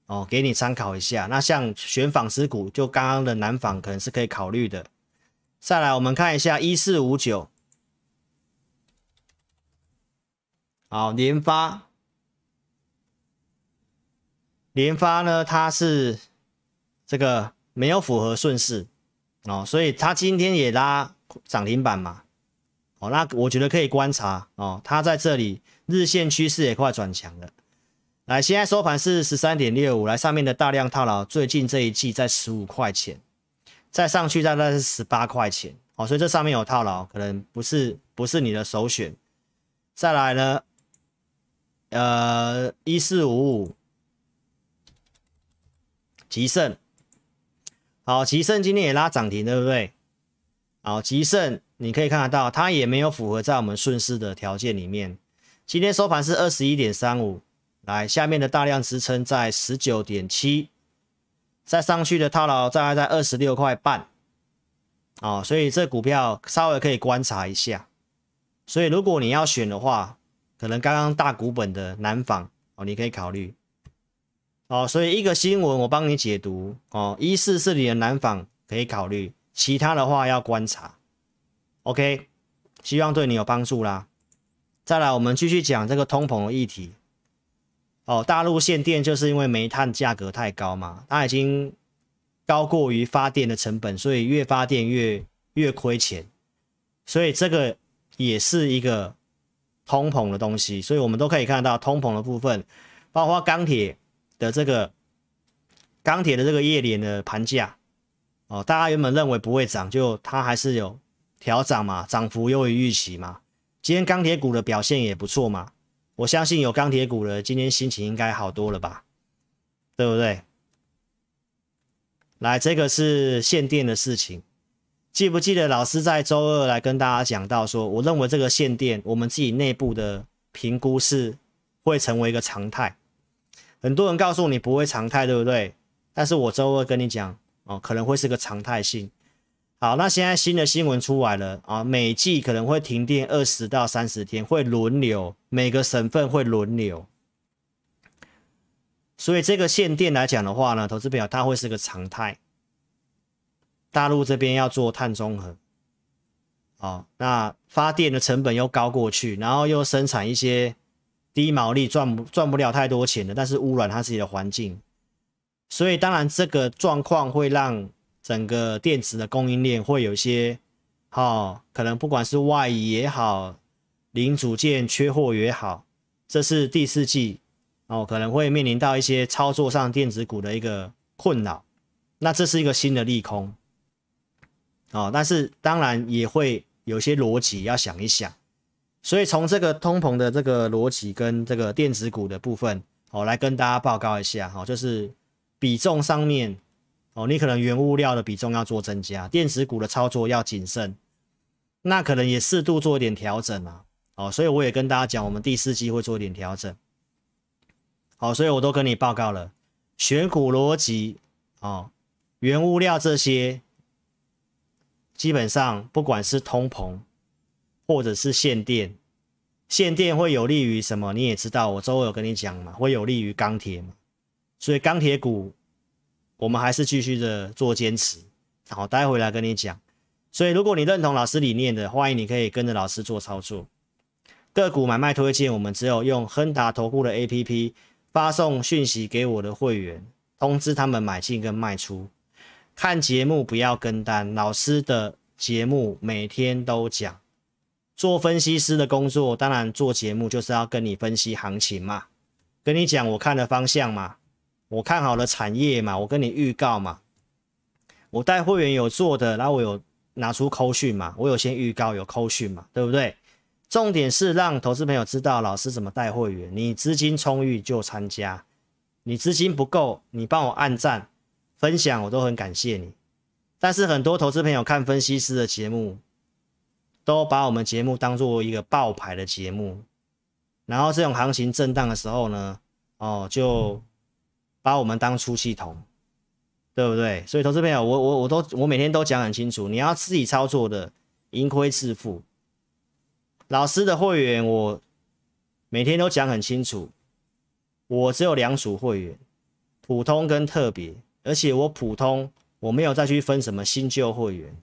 哦，给你参考一下。那像选纺织股，就刚刚的南纺可能是可以考虑的。再来，我们看一下一四五九。好，联发，联发呢？它是这个没有符合顺势哦，所以它今天也拉涨停板嘛。哦，那我觉得可以观察哦，它在这里日线趋势也快转强了。来，现在收盘是十三点六五。来，上面的大量套牢，最近这一季在十五块钱，再上去大概是十八块钱。哦，所以这上面有套牢，可能不是不是你的首选。再来呢？呃，一四五五，吉盛，好，吉盛今天也拉涨停，对不对？好，吉盛你可以看得到，它也没有符合在我们顺势的条件里面。今天收盘是二十一点三五，来，下面的大量支撑在十九点七，再上去的套牢大概在二十六块半，哦，所以这股票稍微可以观察一下。所以如果你要选的话，可能刚刚大股本的南纺哦，你可以考虑哦，所以一个新闻我帮你解读哦，一四四零的南纺可以考虑，其他的话要观察。OK，希望对你有帮助啦。再来，我们继续讲这个通膨的议题哦，大陆限电就是因为煤炭价格太高嘛，它已经高过于发电的成本，所以越发电越越亏钱，所以这个也是一个。通膨的东西，所以我们都可以看得到通膨的部分，包括钢铁的这个钢铁的这个业联的盘价哦。大家原本认为不会涨，就它还是有调涨嘛，涨幅优于预期嘛。今天钢铁股的表现也不错嘛，我相信有钢铁股的今天心情应该好多了吧，对不对？来，这个是限电的事情。记不记得老师在周二来跟大家讲到说，我认为这个限电，我们自己内部的评估是会成为一个常态。很多人告诉你不会常态，对不对？但是我周二跟你讲哦，可能会是个常态性。好，那现在新的新闻出来了啊，每季可能会停电二十到三十天，会轮流每个省份会轮流。所以这个限电来讲的话呢，投资表它会是个常态。大陆这边要做碳中和，好，那发电的成本又高过去，然后又生产一些低毛利赚不赚不了太多钱的，但是污染它自己的环境，所以当然这个状况会让整个电池的供应链会有一些，好，可能不管是外移也好，零组件缺货也好，这是第四季哦，可能会面临到一些操作上电子股的一个困扰，那这是一个新的利空。哦，但是当然也会有些逻辑要想一想，所以从这个通膨的这个逻辑跟这个电子股的部分，哦，来跟大家报告一下，哈，就是比重上面，哦，你可能原物料的比重要做增加，电子股的操作要谨慎，那可能也适度做一点调整啊，哦，所以我也跟大家讲，我们第四季会做一点调整，好，所以我都跟你报告了选股逻辑，哦，原物料这些。基本上，不管是通膨，或者是限电，限电会有利于什么？你也知道，我周二有跟你讲嘛，会有利于钢铁嘛。所以钢铁股，我们还是继续的做坚持。好，待会来跟你讲。所以如果你认同老师理念的，欢迎你可以跟着老师做操作。个股买卖推荐，我们只有用亨达投顾的 A P P 发送讯息给我的会员，通知他们买进跟卖出。看节目不要跟单，老师的节目每天都讲。做分析师的工作，当然做节目就是要跟你分析行情嘛，跟你讲我看的方向嘛，我看好了产业嘛，我跟你预告嘛。我带会员有做的，然后我有拿出扣讯嘛，我有先预告有扣讯嘛，对不对？重点是让投资朋友知道老师怎么带会员。你资金充裕就参加，你资金不够你帮我按赞。分享我都很感谢你，但是很多投资朋友看分析师的节目，都把我们节目当做一个爆牌的节目，然后这种行情震荡的时候呢，哦就把我们当出气筒，对不对？所以投资朋友，我我我都我每天都讲很清楚，你要自己操作的，盈亏自负。老师的会员我每天都讲很清楚，我只有两组会员，普通跟特别。而且我普通，我没有再去分什么新旧会员，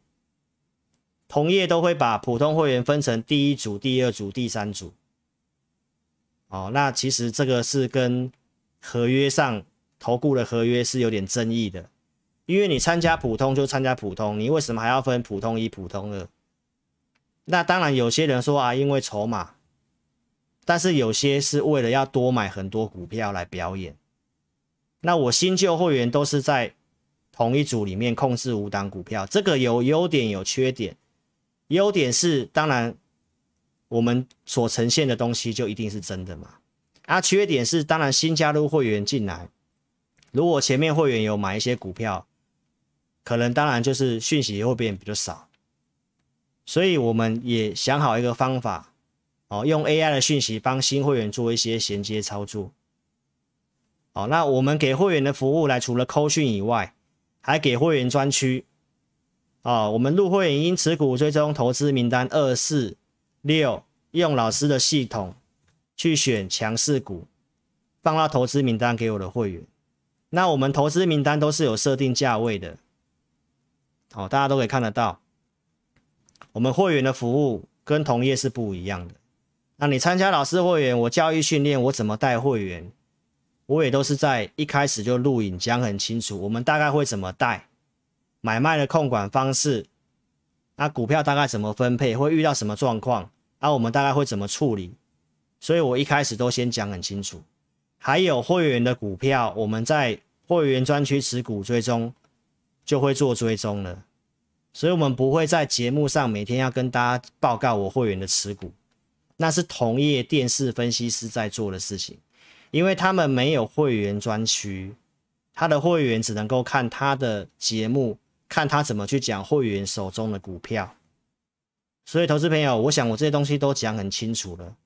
同业都会把普通会员分成第一组、第二组、第三组。哦，那其实这个是跟合约上投顾的合约是有点争议的，因为你参加普通就参加普通，你为什么还要分普通一、普通二？那当然有些人说啊，因为筹码，但是有些是为了要多买很多股票来表演。那我新旧会员都是在同一组里面控制五档股票，这个有优点有缺点。优点是当然我们所呈现的东西就一定是真的嘛。啊，缺点是当然新加入会员进来，如果前面会员有买一些股票，可能当然就是讯息会变比较少。所以我们也想好一个方法，哦，用 AI 的讯息帮新会员做一些衔接操作。好，那我们给会员的服务来，除了扣讯以外，还给会员专区。啊，我们入会员因持股追踪投资名单二四六，用老师的系统去选强势股，放到投资名单给我的会员。那我们投资名单都是有设定价位的。好，大家都可以看得到，我们会员的服务跟同业是不一样的。那你参加老师会员，我教育训练，我怎么带会员？我也都是在一开始就录影讲很清楚，我们大概会怎么带买卖的控管方式，那股票大概怎么分配，会遇到什么状况，那我们大概会怎么处理。所以我一开始都先讲很清楚，还有会员的股票，我们在会员专区持股追踪就会做追踪了，所以我们不会在节目上每天要跟大家报告我会员的持股，那是同业电视分析师在做的事情。因为他们没有会员专区，他的会员只能够看他的节目，看他怎么去讲会员手中的股票。所以，投资朋友，我想我这些东西都讲很清楚了，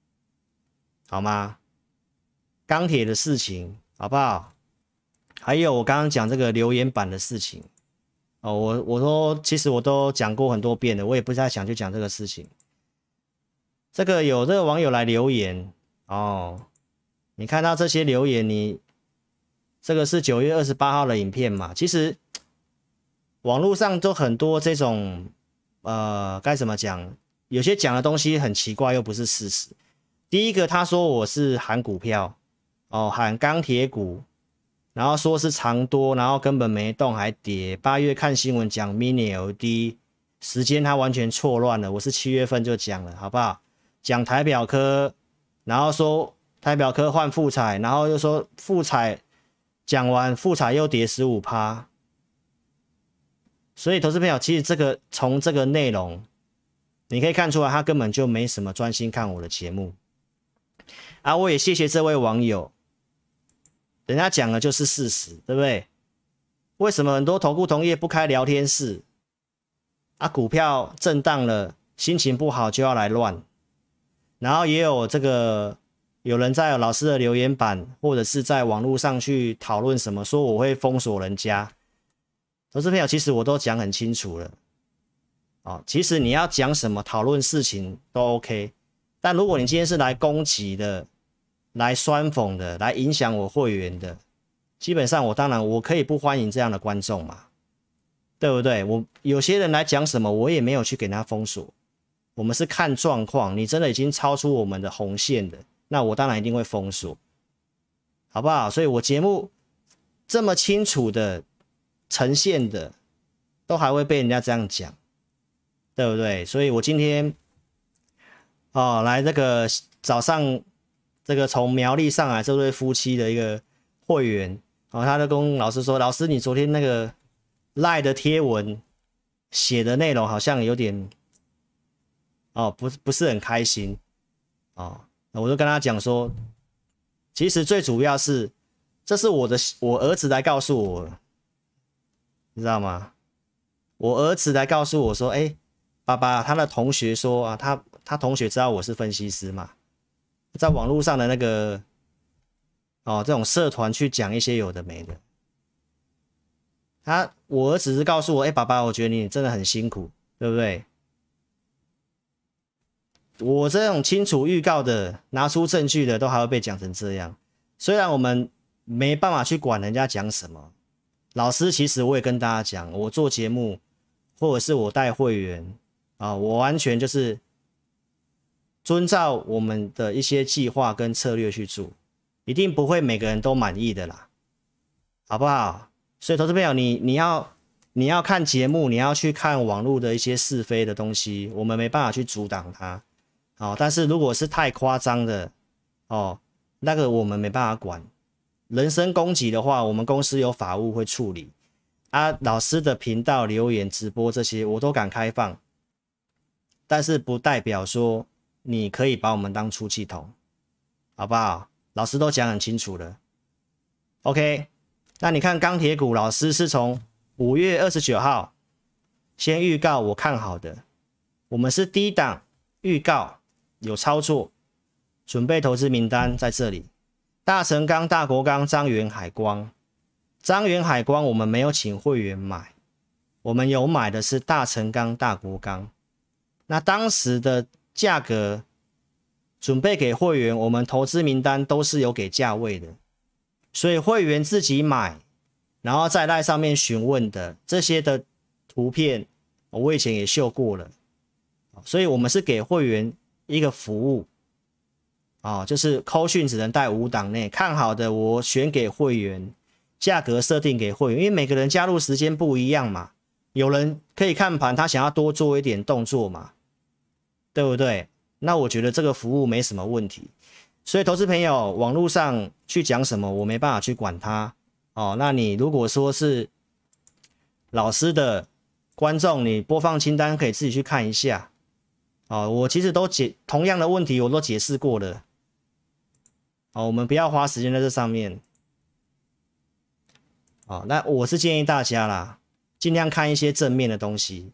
好吗？钢铁的事情好不好？还有我刚刚讲这个留言板的事情哦，我我说其实我都讲过很多遍了，我也不再想去讲这个事情。这个有这个网友来留言哦。你看到这些留言，你这个是九月二十八号的影片嘛？其实网络上都很多这种，呃，该怎么讲？有些讲的东西很奇怪，又不是事实。第一个，他说我是喊股票，哦，喊钢铁股，然后说是长多，然后根本没动，还跌。八月看新闻讲 mini LD，时间他完全错乱了。我是七月份就讲了，好不好？讲台表科，然后说。代表科换复彩，然后又说复彩讲完复彩又跌十五趴，所以投资朋友其实这个从这个内容你可以看出来，他根本就没什么专心看我的节目。啊，我也谢谢这位网友，人家讲的就是事实，对不对？为什么很多投顾同业不开聊天室？啊，股票震荡了，心情不好就要来乱，然后也有这个。有人在老师的留言板，或者是在网络上去讨论什么，说我会封锁人家。投资朋友，其实我都讲很清楚了哦，其实你要讲什么，讨论事情都 OK。但如果你今天是来攻击的，来酸讽的，来影响我会员的，基本上我当然我可以不欢迎这样的观众嘛，对不对？我有些人来讲什么，我也没有去给他封锁。我们是看状况，你真的已经超出我们的红线的。那我当然一定会封锁，好不好？所以我节目这么清楚的呈现的，都还会被人家这样讲，对不对？所以我今天哦，来这个早上，这个从苗栗上来这对夫妻的一个会员哦，他就跟老师说：“老师，你昨天那个赖的贴文写的内容好像有点哦，不不是很开心哦。”我就跟他讲说，其实最主要是，这是我的我儿子来告诉我，你知道吗？我儿子来告诉我说，哎，爸爸，他的同学说啊，他他同学知道我是分析师嘛，在网络上的那个，哦，这种社团去讲一些有的没的。他我儿子是告诉我，哎，爸爸，我觉得你真的很辛苦，对不对？我这种清楚预告的、拿出证据的，都还会被讲成这样。虽然我们没办法去管人家讲什么，老师其实我也跟大家讲，我做节目或者是我带会员啊，我完全就是遵照我们的一些计划跟策略去做，一定不会每个人都满意的啦，好不好？所以投资朋友，你你要你要看节目，你要去看网络的一些是非的东西，我们没办法去阻挡它。哦，但是如果是太夸张的哦，那个我们没办法管。人身攻击的话，我们公司有法务会处理。啊，老师的频道留言、直播这些，我都敢开放，但是不代表说你可以把我们当出气筒，好不好？老师都讲很清楚了。OK，那你看钢铁股，老师是从五月二十九号先预告我看好的，我们是低档预告。有操作，准备投资名单在这里。大成钢、大国钢、张元海光、张元海光，我们没有请会员买，我们有买的是大成钢、大国钢。那当时的价格准备给会员，我们投资名单都是有给价位的，所以会员自己买，然后在赖上面询问的这些的图片，我以前也秀过了，所以我们是给会员。一个服务哦，就是扣讯只能带五档内看好的，我选给会员，价格设定给会员，因为每个人加入时间不一样嘛，有人可以看盘，他想要多做一点动作嘛，对不对？那我觉得这个服务没什么问题，所以投资朋友网络上去讲什么，我没办法去管他哦。那你如果说是老师的观众，你播放清单可以自己去看一下。哦，我其实都解同样的问题，我都解释过了。哦，我们不要花时间在这上面。哦，那我是建议大家啦，尽量看一些正面的东西。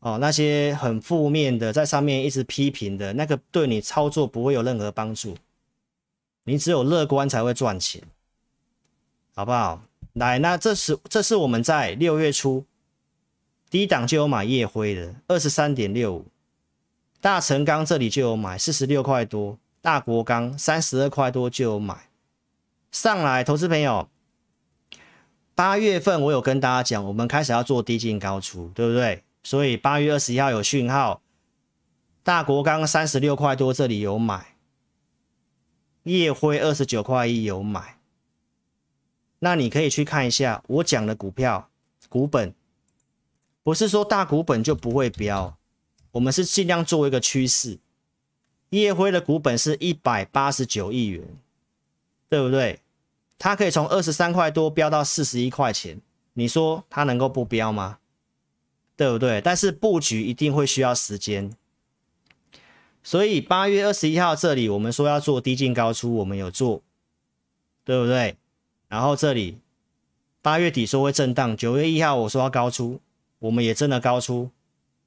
哦，那些很负面的，在上面一直批评的那个，对你操作不会有任何帮助。你只有乐观才会赚钱，好不好？来，那这是这是我们在六月初第一档就有买夜辉的，二十三点六五。大成钢这里就有买，四十六块多；大国钢三十二块多就有买。上来，投资朋友，八月份我有跟大家讲，我们开始要做低进高出，对不对？所以八月二十一号有讯号，大国钢三十六块多这里有买，夜辉二十九块一有买。那你可以去看一下我讲的股票、股本，不是说大股本就不会飙。我们是尽量做一个趋势。夜辉的股本是一百八十九亿元，对不对？它可以从二十三块多飙到四十一块钱，你说它能够不飙吗？对不对？但是布局一定会需要时间，所以八月二十一号这里我们说要做低进高出，我们有做，对不对？然后这里八月底说会震荡，九月一号我说要高出，我们也真的高出。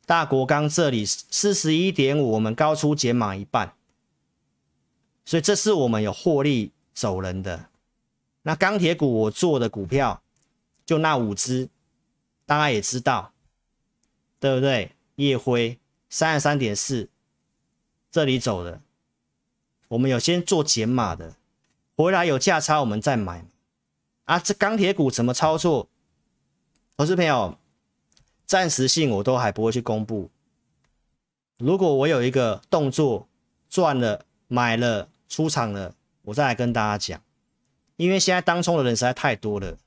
大国钢这里四十一点五，我们高出减码一半，所以这是我们有获利走人的。那钢铁股我做的股票就那五只，大家也知道，对不对？叶辉三十三点四，这里走的，我们有先做减码的，回来有价差我们再买。啊，这钢铁股怎么操作，投资朋友？暂时性我都还不会去公布。如果我有一个动作赚了、买了、出场了，我再来跟大家讲。因为现在当冲的人实在太多了，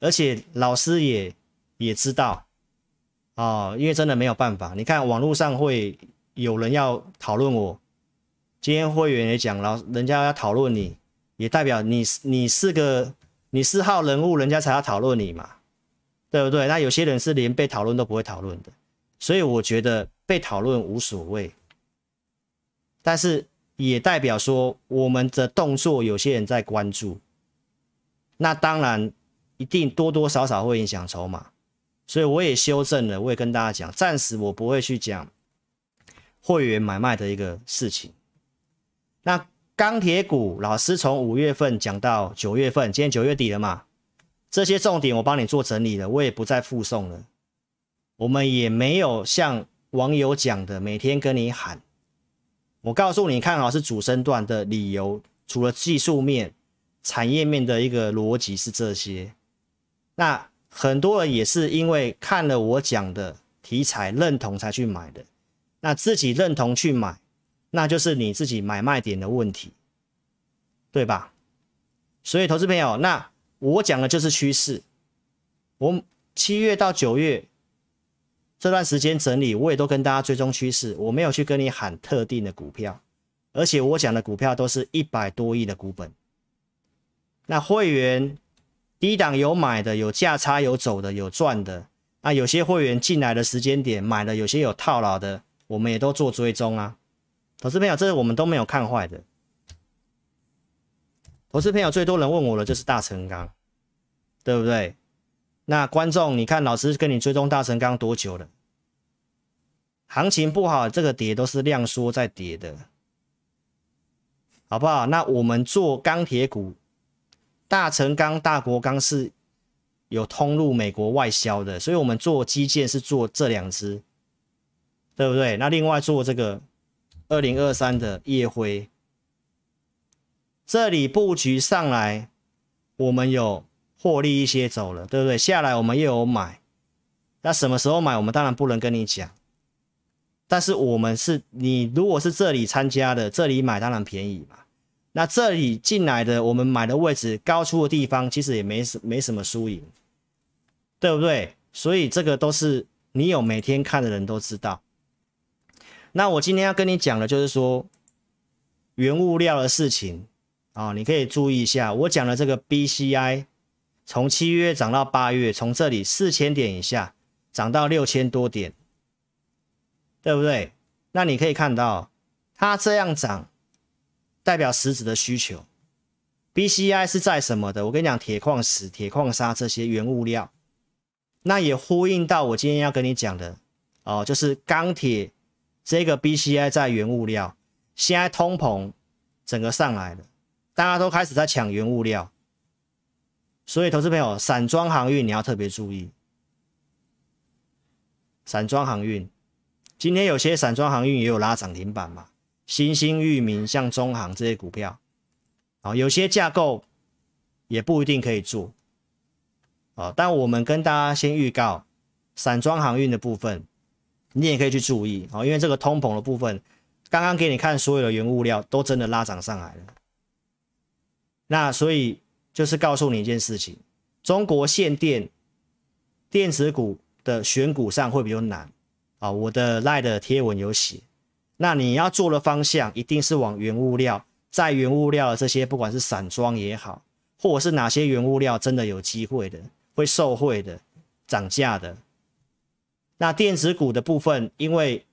而且老师也也知道哦，因为真的没有办法。你看网络上会有人要讨论我，今天会员也讲，老人家要讨论你，也代表你你是个你是号人物，人家才要讨论你嘛。对不对？那有些人是连被讨论都不会讨论的，所以我觉得被讨论无所谓，但是也代表说我们的动作有些人在关注，那当然一定多多少少会影响筹码，所以我也修正了，我也跟大家讲，暂时我不会去讲会员买卖的一个事情。那钢铁股老师从五月份讲到九月份，今天九月底了嘛？这些重点我帮你做整理了，我也不再附送了。我们也没有像网友讲的，每天跟你喊。我告诉你，看好是主升段的理由，除了技术面、产业面的一个逻辑是这些。那很多人也是因为看了我讲的题材认同才去买的。那自己认同去买，那就是你自己买卖点的问题，对吧？所以，投资朋友那。我讲的就是趋势。我七月到九月这段时间整理，我也都跟大家追踪趋势，我没有去跟你喊特定的股票，而且我讲的股票都是一百多亿的股本。那会员低档有买的，有价差有走的，有赚的。那有些会员进来的时间点买的，有些有套牢的，我们也都做追踪啊。投资朋友，这是我们都没有看坏的。投资朋友最多人问我了，就是大成钢，对不对？那观众，你看老师跟你追踪大成钢多久了？行情不好，这个跌都是量缩在跌的，好不好？那我们做钢铁股，大成钢、大国钢是有通入美国外销的，所以我们做基建是做这两只，对不对？那另外做这个二零二三的夜辉。这里布局上来，我们有获利一些走了，对不对？下来我们又有买，那什么时候买？我们当然不能跟你讲，但是我们是你如果是这里参加的，这里买当然便宜嘛。那这里进来的，我们买的位置高出的地方，其实也没什没什么输赢，对不对？所以这个都是你有每天看的人都知道。那我今天要跟你讲的就是说原物料的事情。啊，你可以注意一下，我讲的这个 BCI，从七月涨到八月，从这里四千点以下涨到六千多点，对不对？那你可以看到它这样涨，代表实质的需求。BCI 是在什么的？我跟你讲，铁矿石、铁矿砂这些原物料，那也呼应到我今天要跟你讲的哦，就是钢铁这个 BCI 在原物料，现在通膨整个上来了。大家都开始在抢原物料，所以投资朋友，散装航运你要特别注意。散装航运今天有些散装航运也有拉涨停板嘛，新兴域名像中航这些股票，啊，有些架构也不一定可以做，啊，但我们跟大家先预告，散装航运的部分你也可以去注意啊，因为这个通膨的部分，刚刚给你看所有的原物料都真的拉涨上来了。那所以就是告诉你一件事情：中国限电，电子股的选股上会比较难啊。我的赖的贴文有写，那你要做的方向一定是往原物料，在原物料这些，不管是散装也好，或者是哪些原物料真的有机会的，会受惠的、涨价的。那电子股的部分，因为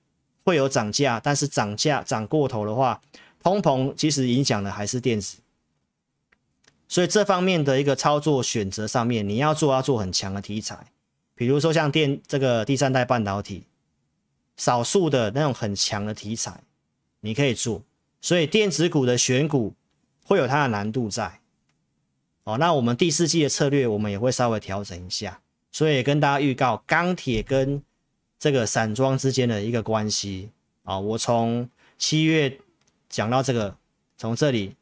会有涨价，但是涨价涨过头的话，通膨其实影响的还是电子。所以这方面的一个操作选择上面，你要做要做很强的题材，比如说像电这个第三代半导体，少数的那种很强的题材，你可以做。所以电子股的选股会有它的难度在。哦，那我们第四季的策略我们也会稍微调整一下。所以跟大家预告钢铁跟这个散装之间的一个关系啊，我从七月讲到这个，从这里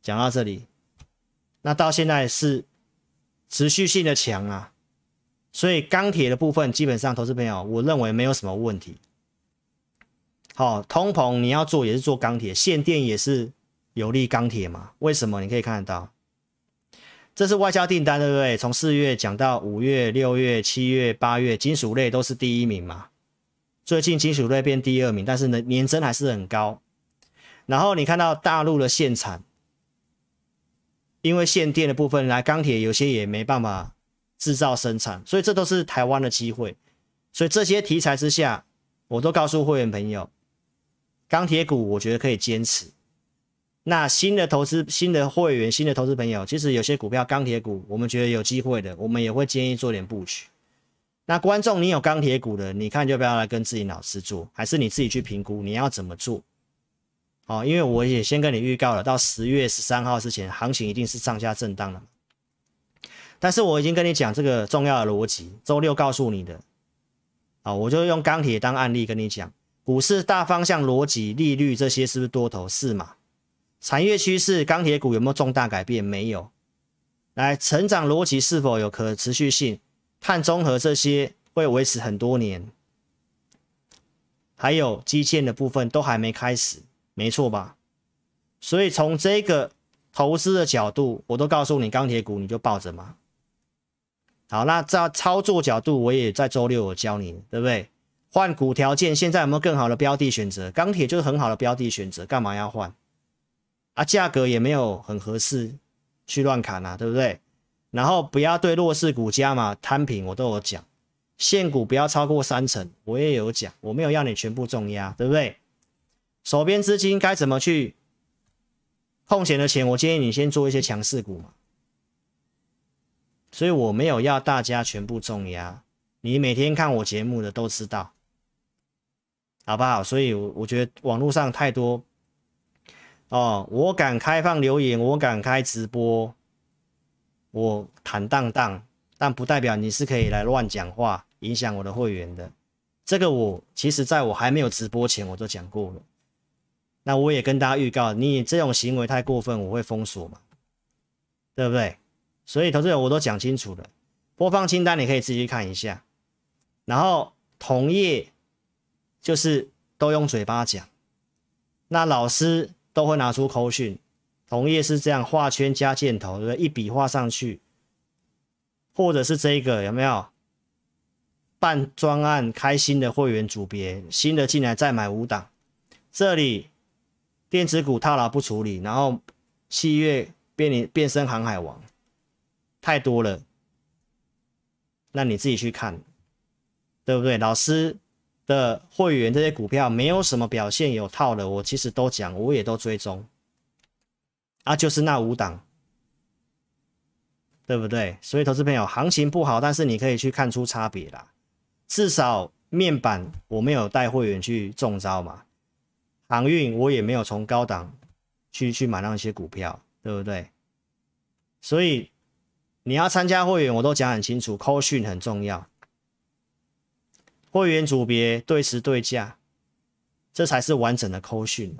讲到这里。那到现在是持续性的强啊，所以钢铁的部分基本上，投资朋友，我认为没有什么问题。好，通膨你要做也是做钢铁，限电也是有利钢铁嘛？为什么？你可以看得到，这是外交订单，对不对？从四月讲到五月、六月、七月、八月，金属类都是第一名嘛。最近金属类变第二名，但是呢，年增还是很高。然后你看到大陆的限产。因为限电的部分，来钢铁有些也没办法制造生产，所以这都是台湾的机会。所以这些题材之下，我都告诉会员朋友，钢铁股我觉得可以坚持。那新的投资、新的会员、新的投资朋友，其实有些股票钢铁股，我们觉得有机会的，我们也会建议做点布局。那观众，你有钢铁股的，你看就不要来跟自己老师做，还是你自己去评估你要怎么做。哦，因为我也先跟你预告了，到十月十三号之前，行情一定是上下震荡的。但是我已经跟你讲这个重要的逻辑，周六告诉你的。啊，我就用钢铁当案例跟你讲，股市大方向逻辑、利率这些是不是多头？是嘛？产业趋势钢铁股有没有重大改变？没有。来，成长逻辑是否有可持续性？碳中和这些会维持很多年。还有基建的部分都还没开始。没错吧？所以从这个投资的角度，我都告诉你钢铁股你就抱着嘛。好，那在操作角度，我也在周六我教你，对不对？换股条件现在有没有更好的标的选择？钢铁就是很好的标的选择，干嘛要换啊？价格也没有很合适去乱砍啊，对不对？然后不要对弱势股加码摊平，我都有讲，现股不要超过三成，我也有讲，我没有要你全部重压，对不对？手边资金该怎么去空闲的钱？我建议你先做一些强势股嘛。所以我没有要大家全部重压。你每天看我节目的都知道，好不好？所以我我觉得网络上太多哦，我敢开放留言，我敢开直播，我坦荡荡，但不代表你是可以来乱讲话，影响我的会员的。这个我其实在我还没有直播前，我都讲过了。那我也跟大家预告，你这种行为太过分，我会封锁嘛，对不对？所以投资人我都讲清楚了，播放清单你可以自己去看一下。然后同业就是都用嘴巴讲，那老师都会拿出口讯，同业是这样画圈加箭头，对不对？一笔画上去，或者是这个有没有办专案？开心的会员组别，新的进来再买五档，这里。电子股套牢不处理，然后七月变你变身航海王，太多了，那你自己去看，对不对？老师的会员这些股票没有什么表现，有套的我其实都讲，我也都追踪，啊，就是那五档，对不对？所以投资朋友行情不好，但是你可以去看出差别啦，至少面板我没有带会员去中招嘛。航运我也没有从高档去去买那些股票，对不对？所以你要参加会员，我都讲很清楚，扣讯很重要。会员组别对时对价，这才是完整的扣讯。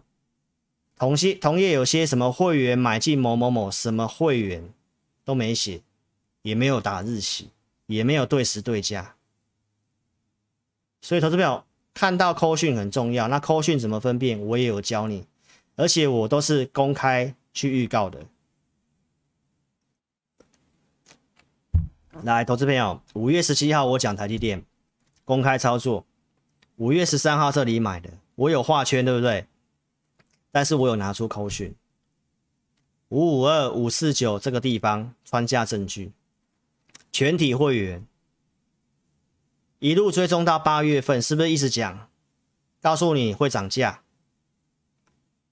同系同业有些什么会员买进某某某，什么会员都没写，也没有打日期，也没有对时对价，所以投资票看到扣讯很重要，那扣讯怎么分辨？我也有教你，而且我都是公开去预告的。来，投资朋友，五月十七号我讲台积电公开操作，五月十三号这里买的，我有画圈，对不对？但是我有拿出扣讯，五五二五四九这个地方穿价证据，全体会员。一路追踪到八月份，是不是一直讲，告诉你会涨价，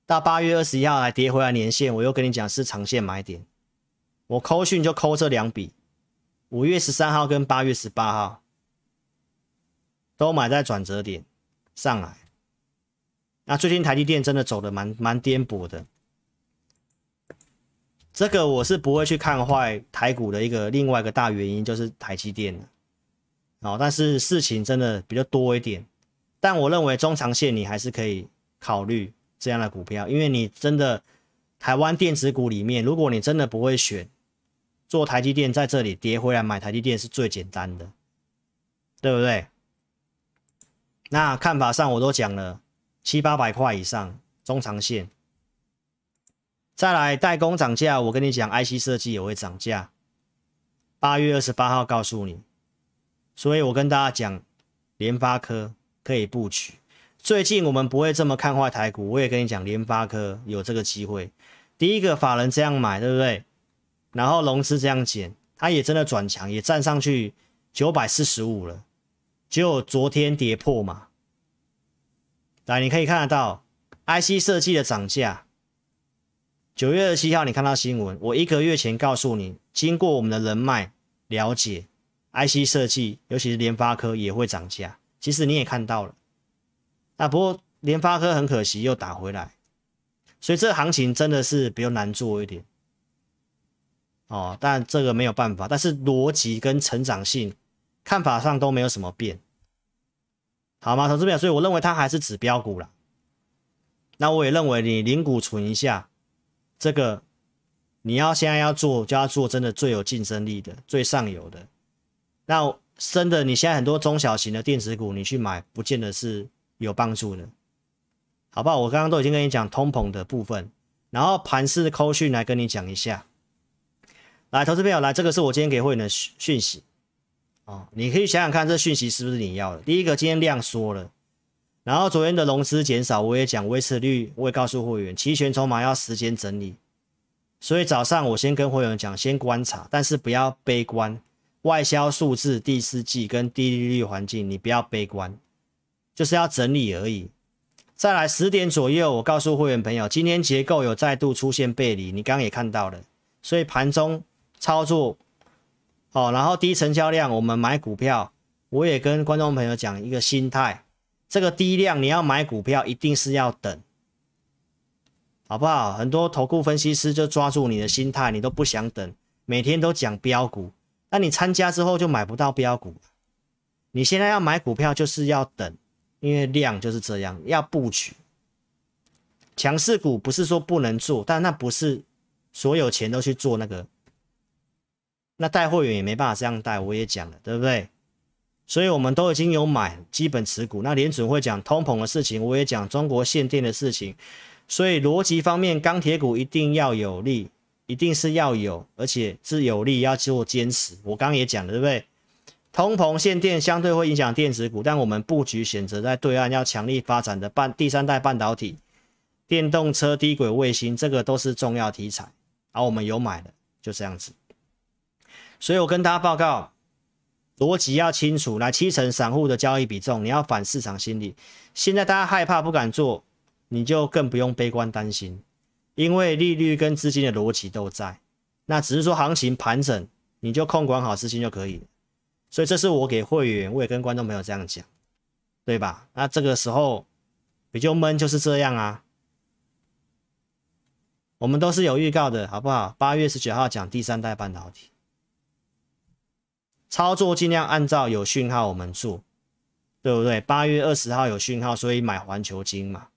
到八月二十一号来跌回来年线，我又跟你讲是长线买点，我扣讯就扣这两笔，五月十三号跟八月十八号，都买在转折点上来。那最近台积电真的走的蛮蛮颠簸的，这个我是不会去看坏台股的一个另外一个大原因，就是台积电了。哦，但是事情真的比较多一点，但我认为中长线你还是可以考虑这样的股票，因为你真的台湾电子股里面，如果你真的不会选，做台积电在这里跌回来买台积电是最简单的，对不对？那看法上我都讲了，七八百块以上中长线，再来代工涨价，我跟你讲，IC 设计也会涨价，八月二十八号告诉你。所以我跟大家讲，联发科可以布局。最近我们不会这么看坏台股。我也跟你讲，联发科有这个机会。第一个法人这样买，对不对？然后融资这样减，它也真的转强，也站上去九百四十五了，只有昨天跌破嘛。来，你可以看得到 IC 设计的涨价。九月二十七号你看到新闻，我一个月前告诉你，经过我们的人脉了解。IC 设计，尤其是联发科也会涨价。其实你也看到了，那不过联发科很可惜又打回来，所以这行情真的是比较难做一点。哦，但这个没有办法。但是逻辑跟成长性看法上都没有什么变，好吗？投资表？所以我认为它还是指标股了。那我也认为你零股存一下，这个你要现在要做就要做真的最有竞争力的、最上游的。那真的，你现在很多中小型的电子股，你去买不见得是有帮助的，好不好？我刚刚都已经跟你讲通膨的部分，然后盘势的资讯来跟你讲一下。来，投资朋友，来，这个是我今天给会员的讯息哦，你可以想想看，这讯息是不是你要的？第一个，今天量缩了，然后昨天的融资减少，我也讲维持率，我也告诉会员，期权筹码要时间整理，所以早上我先跟会员讲，先观察，但是不要悲观。外销数字第四季跟低利率环境，你不要悲观，就是要整理而已。再来十点左右，我告诉会员朋友，今天结构有再度出现背离，你刚刚也看到了，所以盘中操作好，然后低成交量，我们买股票，我也跟观众朋友讲一个心态，这个低量你要买股票一定是要等，好不好？很多投顾分析师就抓住你的心态，你都不想等，每天都讲标股。那你参加之后就买不到标股，你现在要买股票就是要等，因为量就是这样，要布局强势股不是说不能做，但那不是所有钱都去做那个，那带货员也没办法这样带，我也讲了，对不对？所以我们都已经有买基本持股，那联准会讲通膨的事情，我也讲中国限电的事情，所以逻辑方面钢铁股一定要有利。一定是要有，而且是有力，要做坚持。我刚刚也讲了，对不对？通膨限电相对会影响电子股，但我们布局选择在对岸要强力发展的半第三代半导体、电动车、低轨卫星，这个都是重要题材，而我们有买的，就这样子。所以我跟大家报告，逻辑要清楚。来七成散户的交易比重，你要反市场心理。现在大家害怕不敢做，你就更不用悲观担心。因为利率跟资金的逻辑都在，那只是说行情盘整，你就控管好资金就可以所以这是我给会员、我也跟观众朋友这样讲，对吧？那这个时候比较闷，就是这样啊。我们都是有预告的，好不好？八月十九号讲第三代半导体操作，尽量按照有讯号我们做，对不对？八月二十号有讯号，所以买环球金嘛。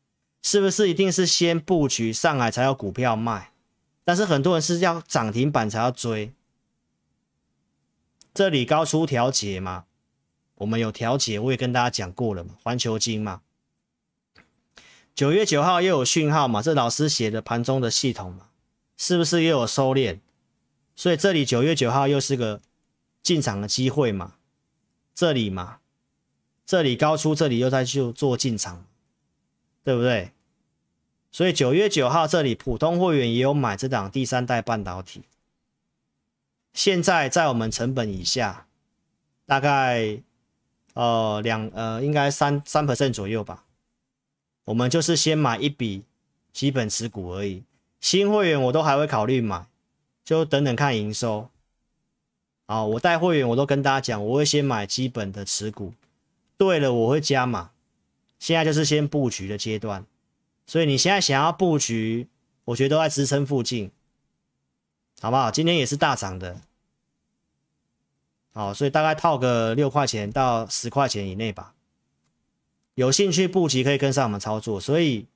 是不是一定是先布局上海才有股票卖？但是很多人是要涨停板才要追。这里高出调节嘛，我们有调节，我也跟大家讲过了嘛，环球金嘛，九月九号又有讯号嘛，这老师写的盘中的系统嘛，是不是又有收敛？所以这里九月九号又是个进场的机会嘛，这里嘛，这里高出，这里又在就做进场。对不对？所以九月九号这里普通会员也有买这档第三代半导体。现在在我们成本以下，大概呃两呃应该三三 percent 左右吧。我们就是先买一笔基本持股而已。新会员我都还会考虑买，就等等看营收。好，我带会员我都跟大家讲，我会先买基本的持股。对了，我会加码。现在就是先布局的阶段，所以你现在想要布局，我觉得都在支撑附近，好不好？今天也是大涨的，好，所以大概套个六块钱到十块钱以内吧。有兴趣布局可以跟上我们操作，所以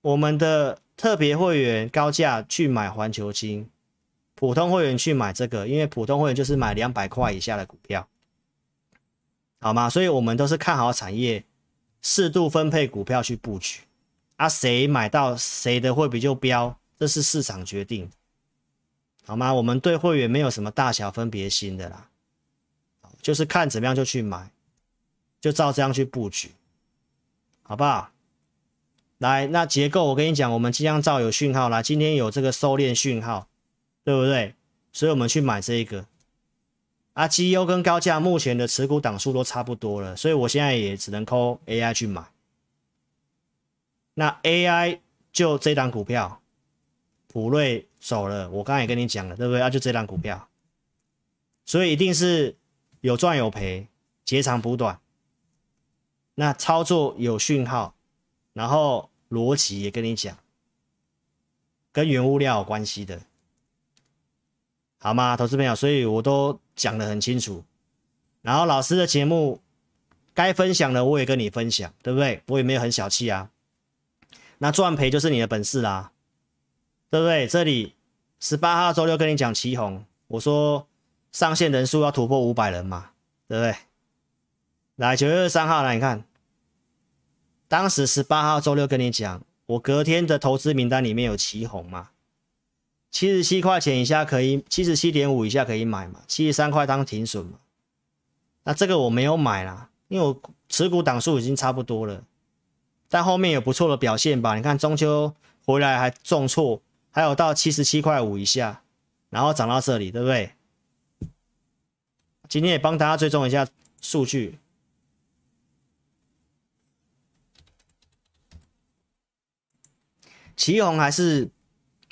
我们的特别会员高价去买环球金，普通会员去买这个，因为普通会员就是买两百块以下的股票。好吗？所以，我们都是看好产业，适度分配股票去布局。啊，谁买到谁的会比较标，这是市场决定，好吗？我们对会员没有什么大小分别心的啦，就是看怎么样就去买，就照这样去布局，好不好？来，那结构我跟你讲，我们即将照有讯号啦，今天有这个收敛讯号，对不对？所以我们去买这一个。啊，GEO 跟高价目前的持股档数都差不多了，所以我现在也只能抠 AI 去买。那 AI 就这档股票，普瑞走了，我刚才也跟你讲了，对不对？啊，就这档股票，所以一定是有赚有赔，截长补短。那操作有讯号，然后逻辑也跟你讲，跟原物料有关系的。好吗，投资朋友，所以我都讲得很清楚。然后老师的节目该分享的我也跟你分享，对不对？我也没有很小气啊。那赚赔就是你的本事啦，对不对？这里十八号周六跟你讲旗红，我说上线人数要突破五百人嘛，对不对？来九月三号来，你看，当时十八号周六跟你讲，我隔天的投资名单里面有旗红嘛？七十七块钱以下可以，七十七点五以下可以买嘛？七十三块当停损嘛？那这个我没有买啦，因为我持股档数已经差不多了。但后面有不错的表现吧？你看中秋回来还重挫，还有到七十七块五以下，然后涨到这里，对不对？今天也帮大家追踪一下数据，旗红还是？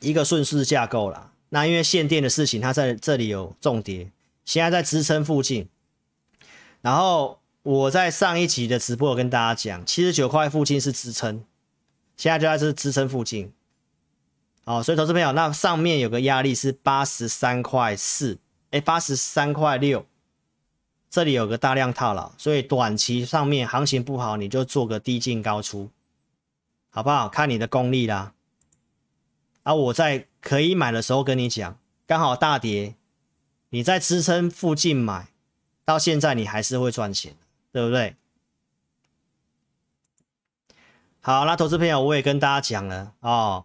一个顺势架构啦，那因为限电的事情，它在这里有重叠，现在在支撑附近。然后我在上一集的直播，有跟大家讲，七十九块附近是支撑，现在就在这支撑附近。好，所以投资朋友，那上面有个压力是八十三块四，哎，八十三块六，这里有个大量套牢，所以短期上面行情不好，你就做个低进高出，好不好？看你的功力啦。啊！我在可以买的时候跟你讲，刚好大跌，你在支撑附近买，到现在你还是会赚钱对不对？好，那投资朋友，我也跟大家讲了哦，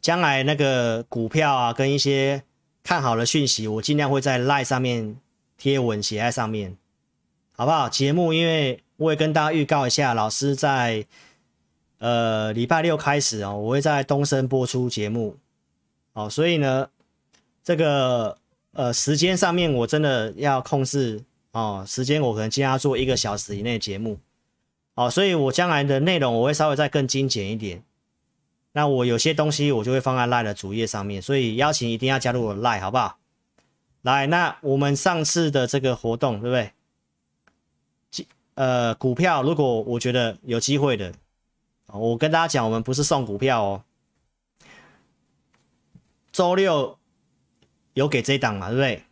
将来那个股票啊，跟一些看好的讯息，我尽量会在 l i n e 上面贴文写在上面，好不好？节目因为我也跟大家预告一下，老师在。呃，礼拜六开始哦，我会在东升播出节目，哦，所以呢，这个呃时间上面我真的要控制哦，时间我可能尽量做一个小时以内节目，哦，所以我将来的内容我会稍微再更精简一点，那我有些东西我就会放在赖的主页上面，所以邀请一定要加入我赖，好不好？来，那我们上次的这个活动对不对？机呃股票如果我觉得有机会的。我跟大家讲，我们不是送股票哦。周六有给这档嘛，对不对？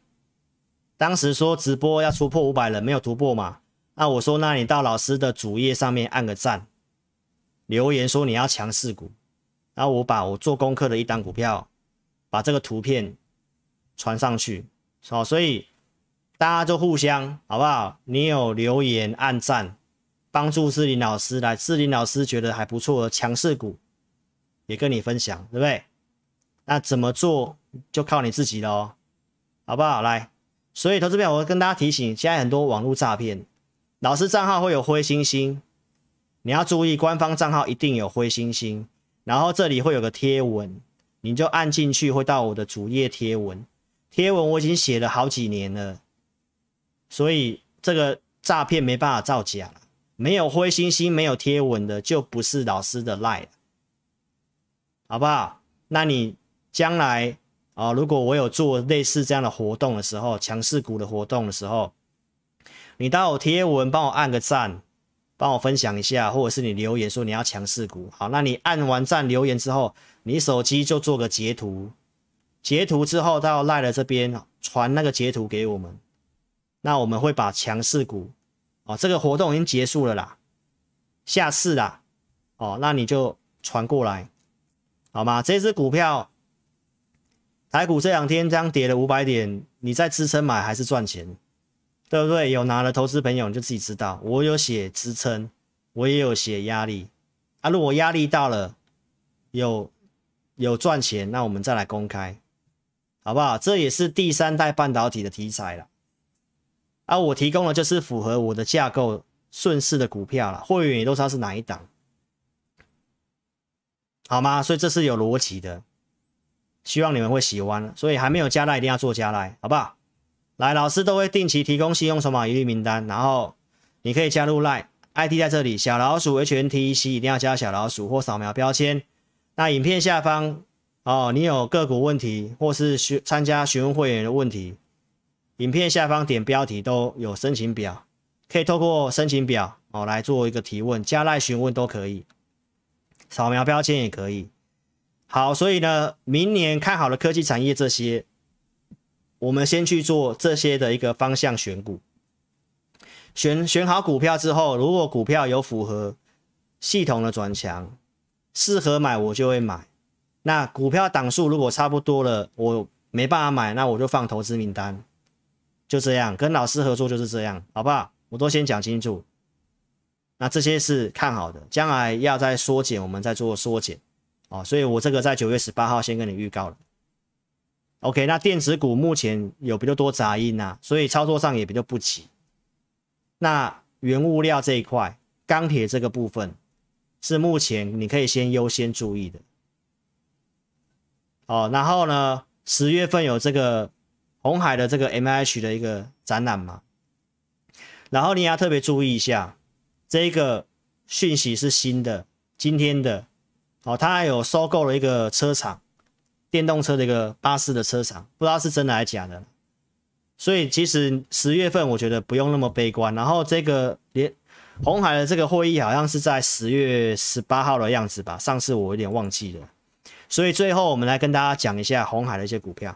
当时说直播要突破五百人，没有突破嘛。那我说，那你到老师的主页上面按个赞，留言说你要强势股。然后我把我做功课的一档股票，把这个图片传上去。好，所以大家就互相好不好？你有留言按赞。帮助志林老师来，志林老师觉得还不错，的强势股也跟你分享，对不对？那怎么做就靠你自己哦，好不好？来，所以投资票我跟大家提醒，现在很多网络诈骗，老师账号会有灰星星，你要注意，官方账号一定有灰星星。然后这里会有个贴文，你就按进去会到我的主页贴文，贴文我已经写了好几年了，所以这个诈骗没办法造假了。没有灰星星、没有贴文的就不是老师的赖，好不好？那你将来啊，如果我有做类似这样的活动的时候，强势股的活动的时候，你到我贴文帮我按个赞，帮我分享一下，或者是你留言说你要强势股，好，那你按完赞留言之后，你手机就做个截图，截图之后到赖的这边传那个截图给我们，那我们会把强势股。哦，这个活动已经结束了啦，下次啦，哦，那你就传过来，好吗？这只股票，台股这两天这样跌了五百点，你在支撑买还是赚钱，对不对？有拿了投资朋友你就自己知道，我有写支撑，我也有写压力，啊，如果压力到了，有有赚钱，那我们再来公开，好不好？这也是第三代半导体的题材了。啊，我提供的就是符合我的架构顺势的股票了，会员也都知道是哪一档，好吗？所以这是有逻辑的，希望你们会喜欢。所以还没有加赖，一定要做加赖，好不好？来，老师都会定期提供信用筹码一律名单，然后你可以加入 Line，ID 在这里小老鼠 HNTEC，一定要加小老鼠或扫描标签。那影片下方哦，你有个股问题或是询参加询问会员的问题。影片下方点标题都有申请表，可以透过申请表哦来做一个提问，加赖询问都可以，扫描标签也可以。好，所以呢，明年看好了科技产业这些，我们先去做这些的一个方向选股，选选好股票之后，如果股票有符合系统的转强，适合买我就会买。那股票档数如果差不多了，我没办法买，那我就放投资名单。就这样，跟老师合作就是这样，好不好？我都先讲清楚。那这些是看好的，将来要再缩减，我们再做缩减哦，所以我这个在九月十八号先跟你预告了。OK，那电子股目前有比较多杂音呐，所以操作上也比较不齐。那原物料这一块，钢铁这个部分是目前你可以先优先注意的。哦，然后呢，十月份有这个。红海的这个 MH 的一个展览嘛，然后你要特别注意一下，这个讯息是新的，今天的，哦，它还有收购了一个车厂，电动车的一个巴士的车厂，不知道是真的还是假的。所以其实十月份我觉得不用那么悲观。然后这个连红海的这个会议好像是在十月十八号的样子吧，上次我有点忘记了。所以最后我们来跟大家讲一下红海的一些股票。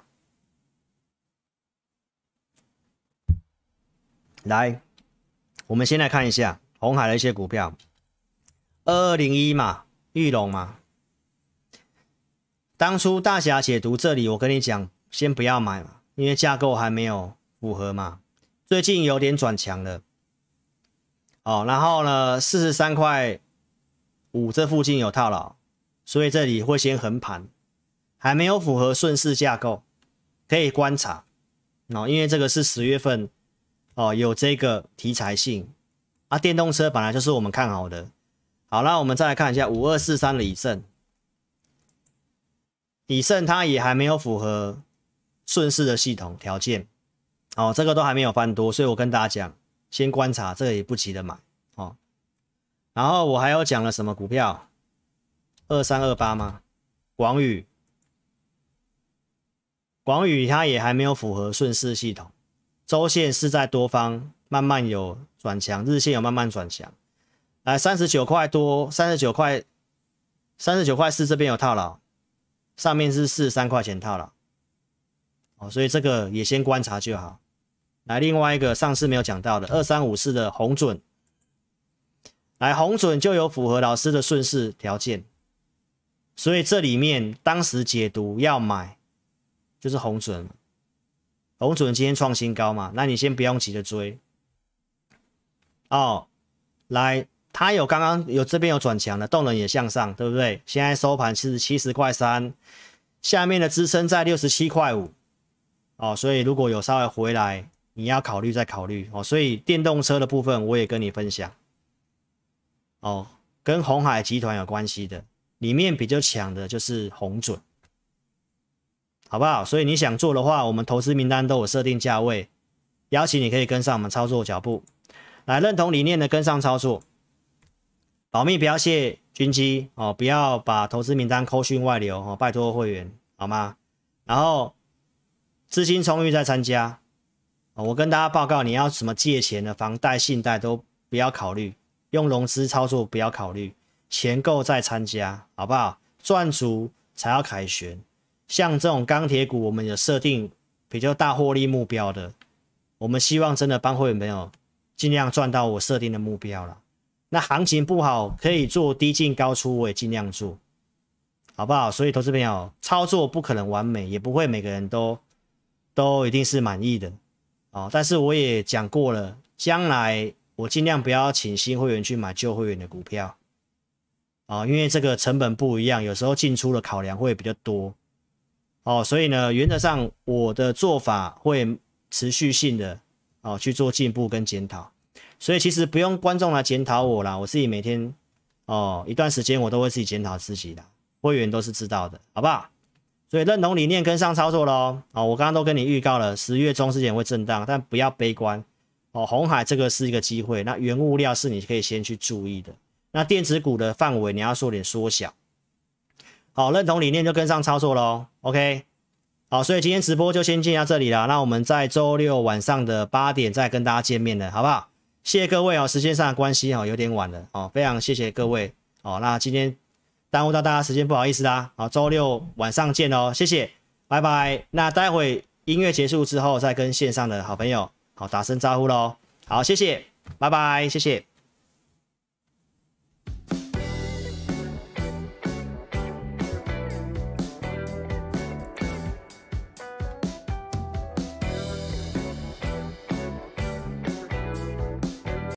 来，我们先来看一下红海的一些股票，二二零一嘛，玉龙嘛，当初大侠解读这里，我跟你讲，先不要买嘛，因为架构还没有符合嘛，最近有点转强了，哦，然后呢，四十三块五这附近有套牢，所以这里会先横盘，还没有符合顺势架构，可以观察，哦，因为这个是十月份。哦，有这个题材性啊！电动车本来就是我们看好的。好那我们再来看一下五二四三李胜，李胜他也还没有符合顺势的系统条件。哦，这个都还没有翻多，所以我跟大家讲，先观察，这个也不急着买。哦，然后我还有讲了什么股票？二三二八吗？广宇，广宇他也还没有符合顺势系统。周线是在多方慢慢有转强，日线有慢慢转强。来，三十九块多，三十九块，三十九块四这边有套牢，上面是四十三块钱套牢。哦，所以这个也先观察就好。来，另外一个上次没有讲到的二三五四的红准，来红准就有符合老师的顺势条件，所以这里面当时解读要买就是红准。红准今天创新高嘛？那你先不用急着追哦。来，它有刚刚有这边有转强的，动能也向上，对不对？现在收盘是七十块三，下面的支撑在六十七块五哦。所以如果有稍微回来，你要考虑再考虑哦。所以电动车的部分我也跟你分享哦，跟红海集团有关系的，里面比较强的就是红准。好不好？所以你想做的话，我们投资名单都有设定价位，邀请你可以跟上我们操作脚步，来认同理念的跟上操作，保密不要泄军机哦，不要把投资名单扣讯外流哦，拜托会员好吗？然后资金充裕再参加哦，我跟大家报告，你要什么借钱的房贷、信贷都不要考虑，用融资操作不要考虑，钱够再参加好不好？赚足才要凯旋。像这种钢铁股，我们有设定比较大获利目标的，我们希望真的帮会员有尽量赚到我设定的目标了。那行情不好，可以做低进高出，我也尽量做，好不好？所以投资朋友，操作不可能完美，也不会每个人都都一定是满意的啊。但是我也讲过了，将来我尽量不要请新会员去买旧会员的股票啊，因为这个成本不一样，有时候进出的考量会比较多。哦，所以呢，原则上我的做法会持续性的哦去做进步跟检讨，所以其实不用观众来检讨我啦，我自己每天哦一段时间我都会自己检讨自己的，会员都是知道的，好不好？所以认同理念跟上操作喽。哦，我刚刚都跟你预告了，十月中之前会震荡，但不要悲观。哦，红海这个是一个机会，那原物料是你可以先去注意的，那电子股的范围你要说点缩小。好，认同理念就跟上操作喽。OK，好，所以今天直播就先进到这里了。那我们在周六晚上的八点再跟大家见面了，好不好？谢谢各位哦，时间上的关系哦有点晚了哦，非常谢谢各位哦。那今天耽误到大家时间不好意思啦。好，周六晚上见哦，谢谢，拜拜。那待会音乐结束之后再跟线上的好朋友好打声招呼喽。好，谢谢，拜拜，谢谢。